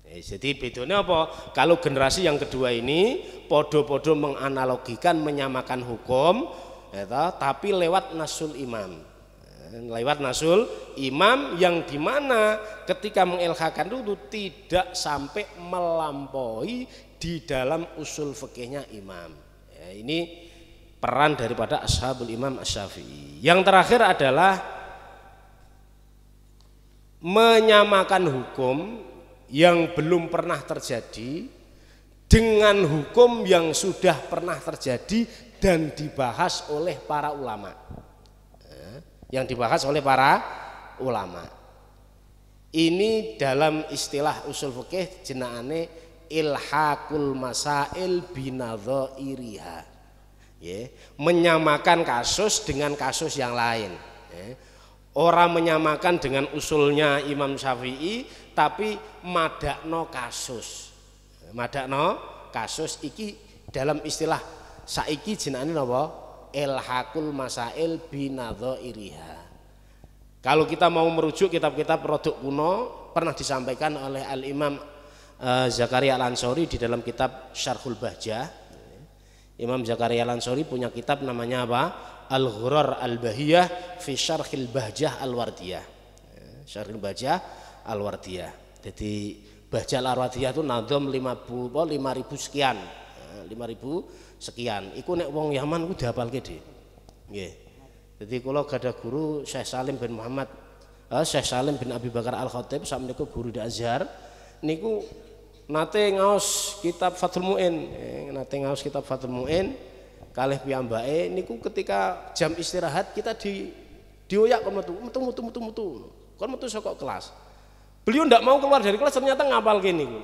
Eh, jadi bedanya apa? Kalau generasi yang kedua ini podo-podo menganalogikan menyamakan hukum, itu, ya tapi lewat nasul imam eh, lewat nasul imam yang dimana ketika mengilhakan itu tidak sampai melampaui di dalam usul fikihnya imam ya, ini peran daripada ashabul imam asyafi'i yang terakhir adalah menyamakan hukum yang belum pernah terjadi dengan hukum yang sudah pernah terjadi dan dibahas oleh para ulama eh, yang dibahas oleh para ulama ini dalam istilah usul fikih jenaane ilhaqul masail iriha ya, menyamakan kasus dengan kasus yang lain ya. orang menyamakan dengan usulnya Imam Syafi'i tapi madakno kasus madakno kasus iki dalam istilah saiki jenane napa ilhakul masail binado iriha. kalau kita mau merujuk kitab-kitab produk kuno pernah disampaikan oleh Al-Imam eh, Zakaria Al-Ansori di dalam kitab Syarhul Bahjah Imam Zakaria Lansori punya kitab namanya apa? Al-Ghurar Al-Bahiyah fi Syarhil Bahjah Al-Wardiyah. Ya, Syarhil Bahjah Al-Wardiyah. Jadi Bahjah Al-Wardiyah itu nadom 5000 5000 sekian. 5000 ya, sekian. Iku nek wong Yaman ku dihafalke, Dik. Nggih. Jadi kalau gak ada guru Syekh Salim bin Muhammad eh, Syekh Salim bin Abi Bakar Al Khatib sampai niku guru di Azhar niku nate ngaos kitab Fathul Muin eh, nate ngaos kitab Fathul Muin kalih piyambake niku ketika jam istirahat kita di dioyak kon metu metu metu metu metu kon metu saka kelas beliau ndak mau keluar dari kelas ternyata ngapal kene niku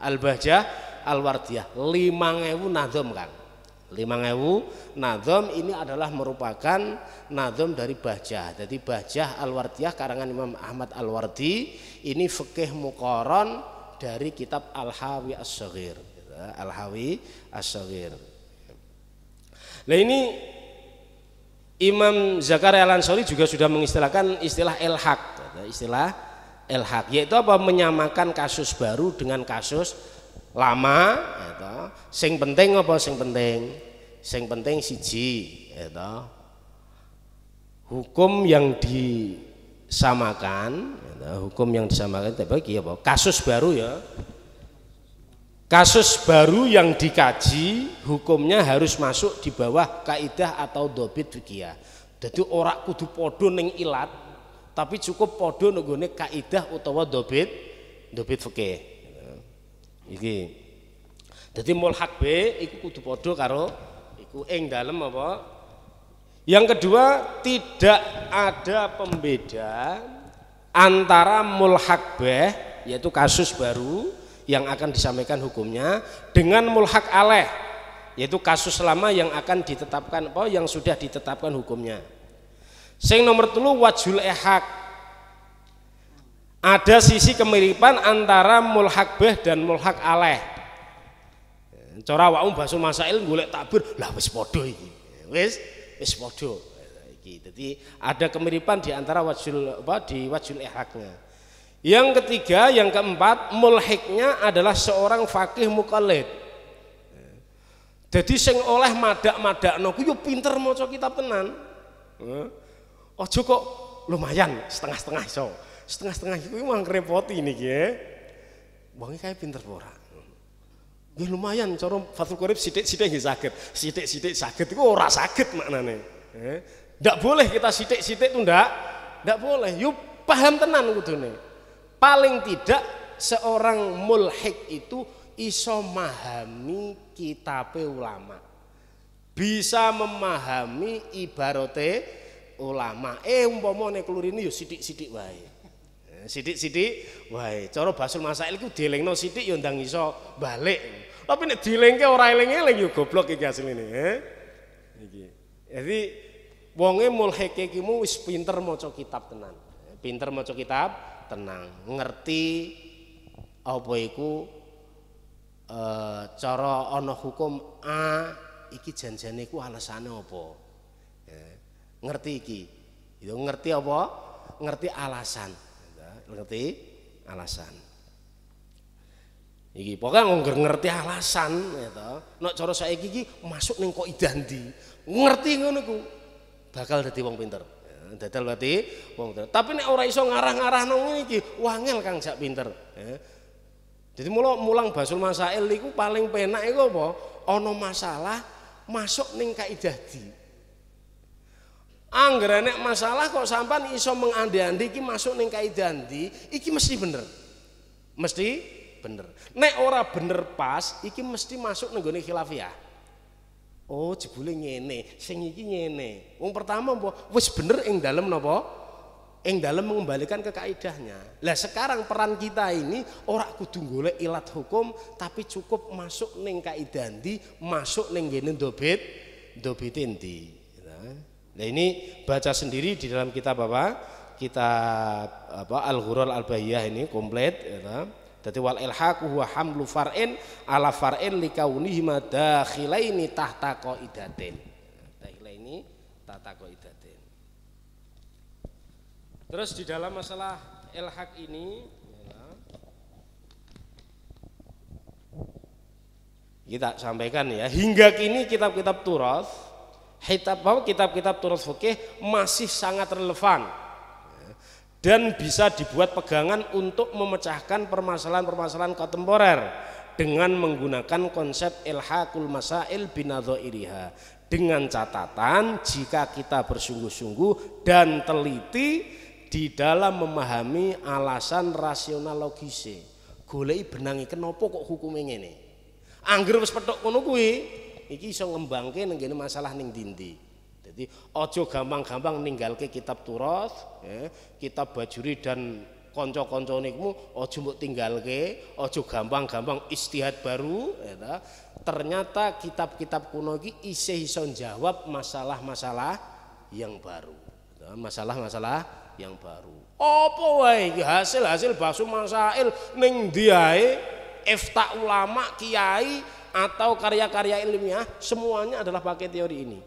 Al-Bahjah Al-Wardiyah 5000 nadom kan 5000 nadom ini adalah merupakan nadom dari Bahjah. Jadi Bahjah Al-Wardiyah karangan Imam Ahmad Al-Wardi ini fikih mukoron dari kitab Al-Hawi As-Saghir. Al-Hawi As-Saghir. Nah ini Imam Zakaria Al-Ansari juga sudah mengistilahkan istilah elhak istilah elhak yaitu apa menyamakan kasus baru dengan kasus lama itu sing penting apa sing penting sing penting siji itu hukum yang di disamakan ya, hukum yang disamakan terbagi apa iya, kasus baru ya kasus baru yang dikaji hukumnya harus masuk di bawah kaidah atau dobit fikia jadi orang kudu podo neng ilat tapi cukup podo nenggone kaidah utawa dobit dobit fikih ini jadi mulhak B ikut kudu podo karo ikut eng dalam apa yang kedua, tidak ada pembeda antara mulhak beh yaitu kasus baru yang akan disampaikan hukumnya dengan mulhak aleh yaitu kasus lama yang akan ditetapkan apa yang sudah ditetapkan hukumnya. Sing nomor telu wajul ehak ada sisi kemiripan antara mulhak beh dan mulhak aleh. Cara waum basul masail golek takbir, lah wis padha ini. Wis wis Jadi ada kemiripan di antara wajul apa di wajul ihaknya. Yang ketiga, yang keempat, mulhiknya adalah seorang fakih mukallid. Jadi seng oleh madak-madak no, yo pinter maca kitab tenan. Ojo kok lumayan setengah-setengah so. Setengah-setengah itu memang repot eh. ini ya. Wangi kayak pinter ora. Nggih ya, lumayan cara Fathul Qorib sidik sidik gak sakit, sidik sidik sakit, itu ora sakit maknane. Eh, boleh kita sidik sidik itu ndak. Ndak boleh. Yuk paham tenan gitu nih. Paling tidak seorang mulhik itu iso memahami kitab ulama. Bisa memahami ibarote ulama. Eh umpamane ini, yuk sidik sidik wae. Eh, Sidik-sidik, wae. coro Basul Masail iku dielingno no sidik, ndang iso balik. Tapi nek dilengke ora eling-eling yo goblok iki asline. Eh? Iki. Jadi wonge mulheke kimu wis pinter maca kitab tenan. Pinter maca kitab tenang, ngerti apa iku e, cara ana hukum A iki janjane iku alasane apa. ngerti iki. itu ngerti apa? Ngerti alasan. Ngerti alasan. Iki pokoknya nggak ngerti alasan ya gitu. Nok Nek cara saya iki masuk ning kok idandi. Ngerti ngono ku bakal jadi wong pinter. Ya, dadal berarti wong pinter. Tapi nek ora iso ngarah-ngarah nang ngene iki wangel Kang jak pinter. Ya. Jadi mula mulang basul masail iku paling penak iku apa? Ana masalah masuk ning kaidadi. Angger enek masalah kok sampan iso mengandi-andi iki masuk ning kaidandi, iki mesti bener. Mesti bener. Nek ora bener pas, iki mesti masuk nenggone khilafiyah. Oh, jebule ngene, sing iki ngene. Wong pertama apa? Wis bener ing dalem napa? Ing dalem mengembalikan ke kaidahnya. Lah sekarang peran kita ini ora kudu golek ilat hukum, tapi cukup masuk ning kaidah ndi, masuk ning ngene dobit, dobit ndi. Nah, ini baca sendiri di dalam kitab apa? kita apa Al-Ghural Al-Bayyah ini komplit ya, nah. Jadi wal ilhaku huwa hamlu far'in ala far'in likaunihima dakhilaini tahta qaidatin. Dakhilaini tahta qaidatin. Terus di dalam masalah ilhaq ini ya. kita sampaikan ya hingga kini kitab-kitab turas kitab kitab-kitab turas fikih masih sangat relevan dan bisa dibuat pegangan untuk memecahkan permasalahan-permasalahan kontemporer dengan menggunakan konsep ilhaqul masail iriha dengan catatan jika kita bersungguh-sungguh dan teliti di dalam memahami alasan rasional logis. golei benangi kenapa kok hukum ngene angger wis petok ngono kuwi iki iso ngembangke ning masalah ning dindi jadi ojo gampang-gampang ninggal ke kitab turas, ya, kitab bajuri dan konco-konco nikmu ojo tinggal ke ojo gampang-gampang istihad baru, ya, ternyata kitab-kitab kuno ini isih iso jawab masalah-masalah yang baru. Ya, masalah-masalah yang baru. oh wae hasil-hasil basu masail ning diai ifta ulama, kiai atau karya-karya ilmiah semuanya adalah pakai teori ini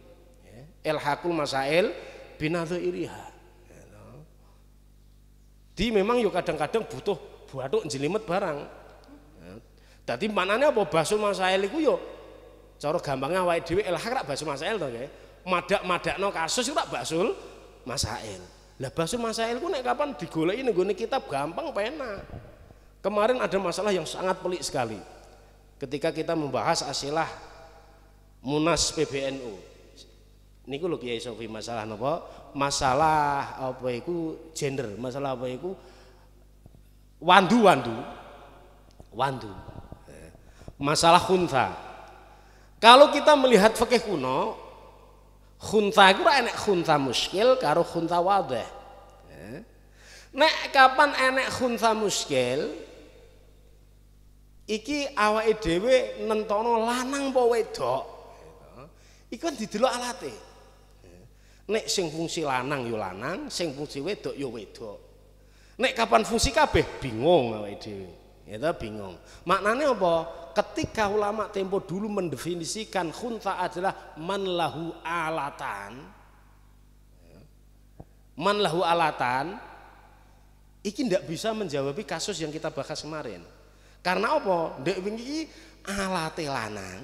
ilhaqul masail binadzairiha di memang yuk kadang-kadang butuh buatuk jelimet barang jadi mananya apa basul masail itu yuk cara gampangnya awake dhewe ilhaq rak basul masail to nggih madak-madakno kasus itu rak basul masail lah basul masail ku nek kapan digoleki ning kitab gampang penak kemarin ada masalah yang sangat pelik sekali ketika kita membahas asilah munas PBNU niku lho Kiai Sofi masalah napa? Masalah apa iku gender, masalah apa iku wandu-wandu. Wandu. Masalah khunta. Kalau kita melihat fikih kuno, khunta iku ora enek khunta muskil karo khunta wadih. Nek kapan enek khunta muskil, iki awake dhewe nentono lanang apa wedok. Gitu. Iku kan didelok alate. Nek sing fungsi lanang yo ya lanang, sing fungsi wedok yo ya wedok. Nek kapan fungsi kabeh bingung awake dhewe. Ya bingung. Maknanya apa? Ketika ulama tempo dulu mendefinisikan khunta adalah man lahu alatan. Man lahu alatan iki ndak bisa menjawabi kasus yang kita bahas kemarin. Karena apa? Ndek wingi iki alate lanang.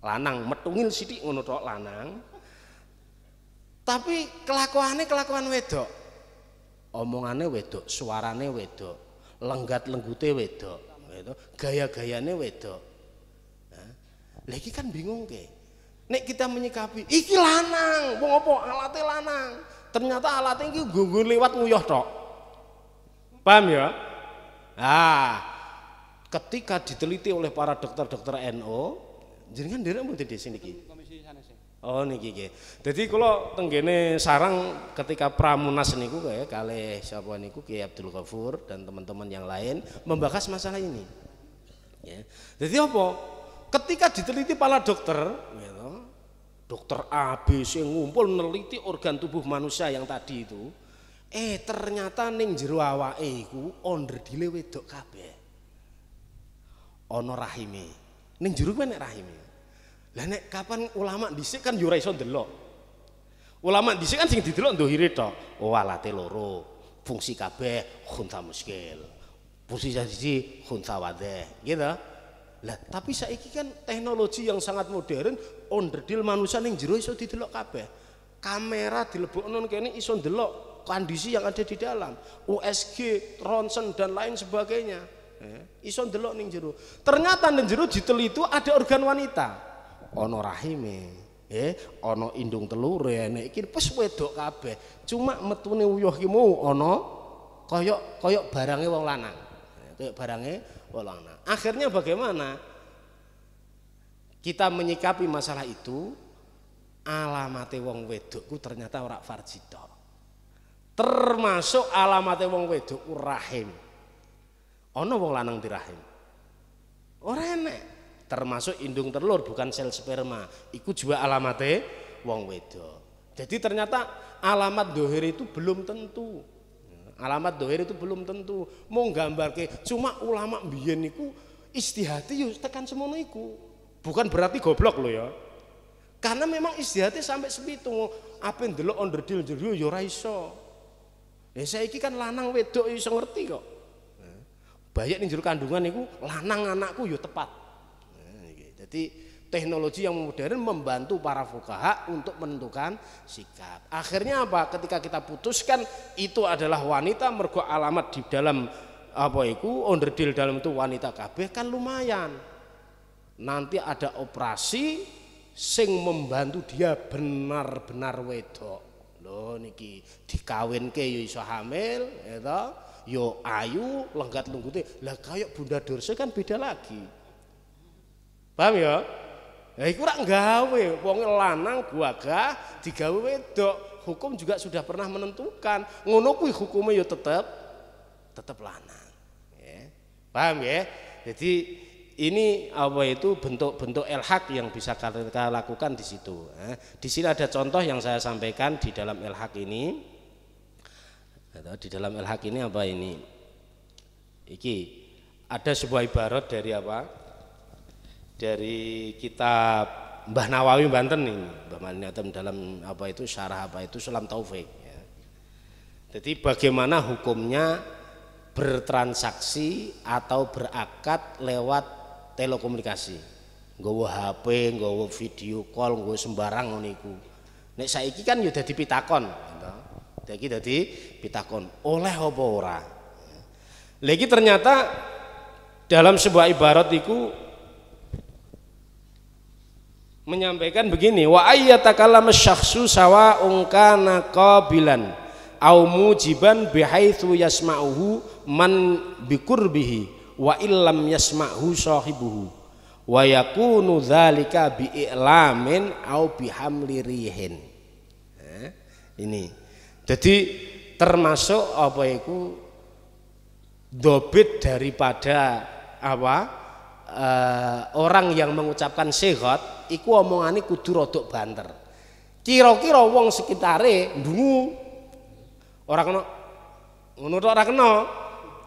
Lanang metungil sithik ngono tok lanang, tapi kelakuannya kelakuan wedok. Omongannya wedok, suaranya wedok, lenggat-lenggute wedok, gaya gitu. gayanya wedok. Nah, lagi kan bingung ke. Nek kita menyikapi, iki lanang, wong apa alate lanang. Ternyata alatnya iki gugur lewat nguyoh tok. Paham ya? Nah, ketika diteliti oleh para dokter-dokter NO, dia derek mau di sini iki. Oh niki nggih. Jadi kalau tenggene sarang ketika Pramunas niku kaya kalle siapa niku Kiai Abdul Ghafur dan teman-teman yang lain membahas masalah ini. Ya. Jadi apa? Ketika diteliti para dokter, gitu, dokter ABC ngumpul meneliti organ tubuh manusia yang tadi itu, eh ternyata ning jero awake iku dilewet dok kabeh. Ana rahime. Ning jero kuwi nek rahime. Lah nek kapan ulama dhisik kan yo ora iso ndelok. Ulama dhisik kan sing didelok ndohire tok. Oh loro. Fungsi kabeh khunta muskil. Fungsi siji khunta wade. gitu. Lah tapi saiki kan teknologi yang sangat modern onderdil manusia ning jero iso didelok kabeh. Kamera dilebokno kene iso ndelok kondisi yang ada di dalam. USG, ronsen dan lain sebagainya. Eh, iso ndelok ning jero. Ternyata ning jero diteliti ada organ wanita ono rahime eh ono indung telur nek iki wis wedok kabeh cuma metune uyuh ki mau ono koyok koyok barangnya wong lanang eh, koyok barangnya wong lanang akhirnya bagaimana kita menyikapi masalah itu alamate wong wedokku ternyata ora farjito termasuk alamate wong wedok rahim ono wong lanang dirahim ora enek termasuk indung telur bukan sel sperma iku juga alamatnya, wong wedo. jadi ternyata alamat dohir itu belum tentu alamat dohir itu belum tentu mau gambar ke cuma ulama biyen niku istihati yuk tekan semua itu bukan berarti goblok lo ya karena memang istihati sampai sepitu apa yang dulu deal jadi yo raiso Ya saya iki kan lanang wedo iso ngerti kok. Nah, Banyak nih jero kandungan niku lanang anakku yo tepat. Jadi teknologi yang modern membantu para fukaha untuk menentukan sikap. Akhirnya apa? Ketika kita putuskan itu adalah wanita mergo alamat di dalam apa itu onderdil dalam itu wanita kabeh kan lumayan. Nanti ada operasi sing membantu dia benar-benar wedok. Loh niki dikawinke yo ya iso hamil, ya yo ya ayu, lenggat lungguti. Lah kayak Bunda Dorse kan beda lagi. Paham ya? Ya iku rak gawe, wong lanang gagah digawe wedok. Hukum juga sudah pernah menentukan. Ngono kuwi hukume ya tetep tetep lanang. Ya. Paham ya? Jadi ini apa itu bentuk-bentuk elhak yang bisa kita lakukan di situ. Ya. Di sini ada contoh yang saya sampaikan di dalam elhak ini. Di dalam elhak ini apa ini? Iki ada sebuah ibarat dari apa? dari kitab Mbah Nawawi Banten ini Mbah Maniatem dalam apa itu syarah apa itu Sulam Taufik ya. jadi bagaimana hukumnya bertransaksi atau berakad lewat telekomunikasi nggawa HP, nggawa video call, nggawa sembarang ngono iku nek saiki kan ya dadi pitakon gitu. Jadi dadi pitakon oleh apa ora. Lagi ternyata dalam sebuah ibarat itu menyampaikan begini wa ayyatakallama syakhsu sawa kana qabilan au mujiban bihaitsu yasma'uhu man bikurbihi wa illam yasma'hu sahibuhu wa yakunu dzalika bi'lamin au bihamli rihin nah, ini jadi termasuk apa itu dobit daripada apa Eh, orang yang mengucapkan sehat iku omongane kudu rodok banter kira-kira wong sekitare dungu orang kena ngono ora kena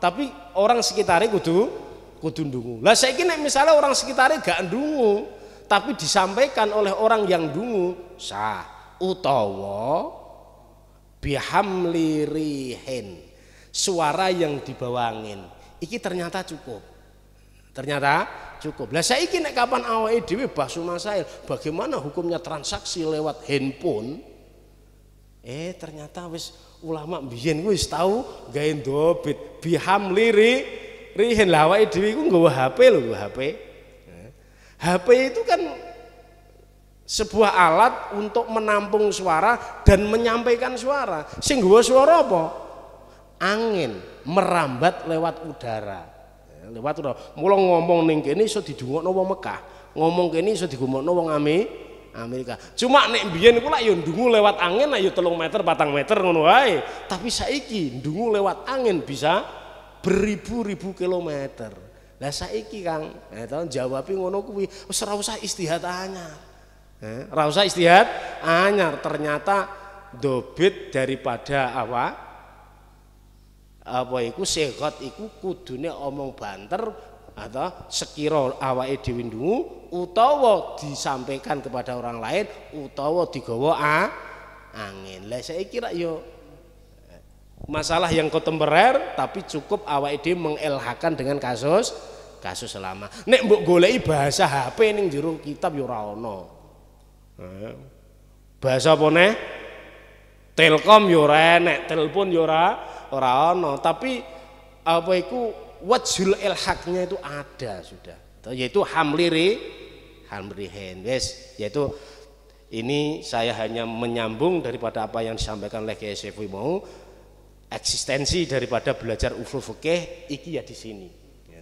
tapi orang sekitare kudu kudu ndungu lah saiki nek misalnya orang sekitare gak dungu tapi disampaikan oleh orang yang dungu sah utawa bihamlirihin suara yang dibawangin, iki ternyata cukup Ternyata cukup. Lah saya ingin kapan awake dhewe bah masail, bagaimana hukumnya transaksi lewat handphone? Eh ternyata wis ulama biyen wis tahu gawe dobit biham liri rihen lah awake dhewe iku nggawa HP lho HP. HP eh, itu kan sebuah alat untuk menampung suara dan menyampaikan suara. Sing suara apa? Angin merambat lewat udara lewat ora mula ngomong ning kene iso didungokno wong Mekah ngomong kene iso digumokno wong Ame Amerika cuma nek biyen ku lak ya lewat angin ayo telung meter patang meter ngono wae tapi saiki ndungu lewat angin bisa beribu-ribu kilometer lah saiki Kang eh tahun jawabi ngono kuwi wis ora usah istihad anyar eh ora usah istihad anyar ternyata dobit daripada apa apa iku sehat iku kudune omong banter atau sekira awake dhewe ndungu utawa disampaikan kepada orang lain utawa digawa a angin. Lah saya kira yo ya, eh, masalah yang kontemporer tapi cukup awake dhewe mengelhakan dengan kasus kasus selama. Nek mbok goleki bahasa HP ning jero kitab yo ya ora ono. Eh, bahasa apa Telkom yo ya ora enek, telepon ora ana, tapi apa itu wajhul ilhaknya itu ada sudah. Yaitu hamliri hand yes. yaitu ini saya hanya menyambung daripada apa yang disampaikan oleh KSF mau eksistensi daripada belajar ufuk fikih iki ya di sini ya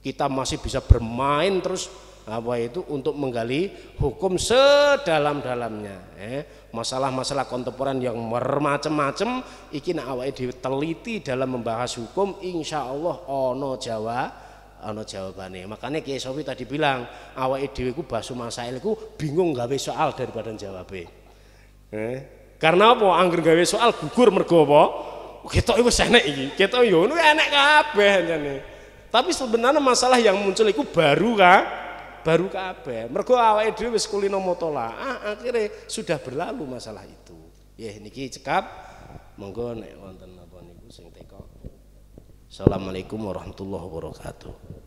kita masih bisa bermain terus apa itu untuk menggali hukum sedalam-dalamnya eh masalah-masalah kontemporer yang bermacam-macam iki nak awake diteliti dalam membahas hukum insyaallah ono Jawa ana jawabane. Makanya Kiai Sofi tadi bilang, awake dhewe ku basu masail ku bingung gawe soal daripada jawabe. Eh, karena apa angger gawe soal gugur mergo apa? Ketok wis enek iki. Ketok yo ya enek kabeh jane. Tapi sebenarnya masalah yang muncul itu baru kan baru kabeh. Mergo awake dhewe wis kulino mutolaah, akhirnya sudah berlalu masalah itu. Ya niki cekap monggo nek wonten napa niku sing teko. Assalamualaikum warahmatullahi wabarakatuh.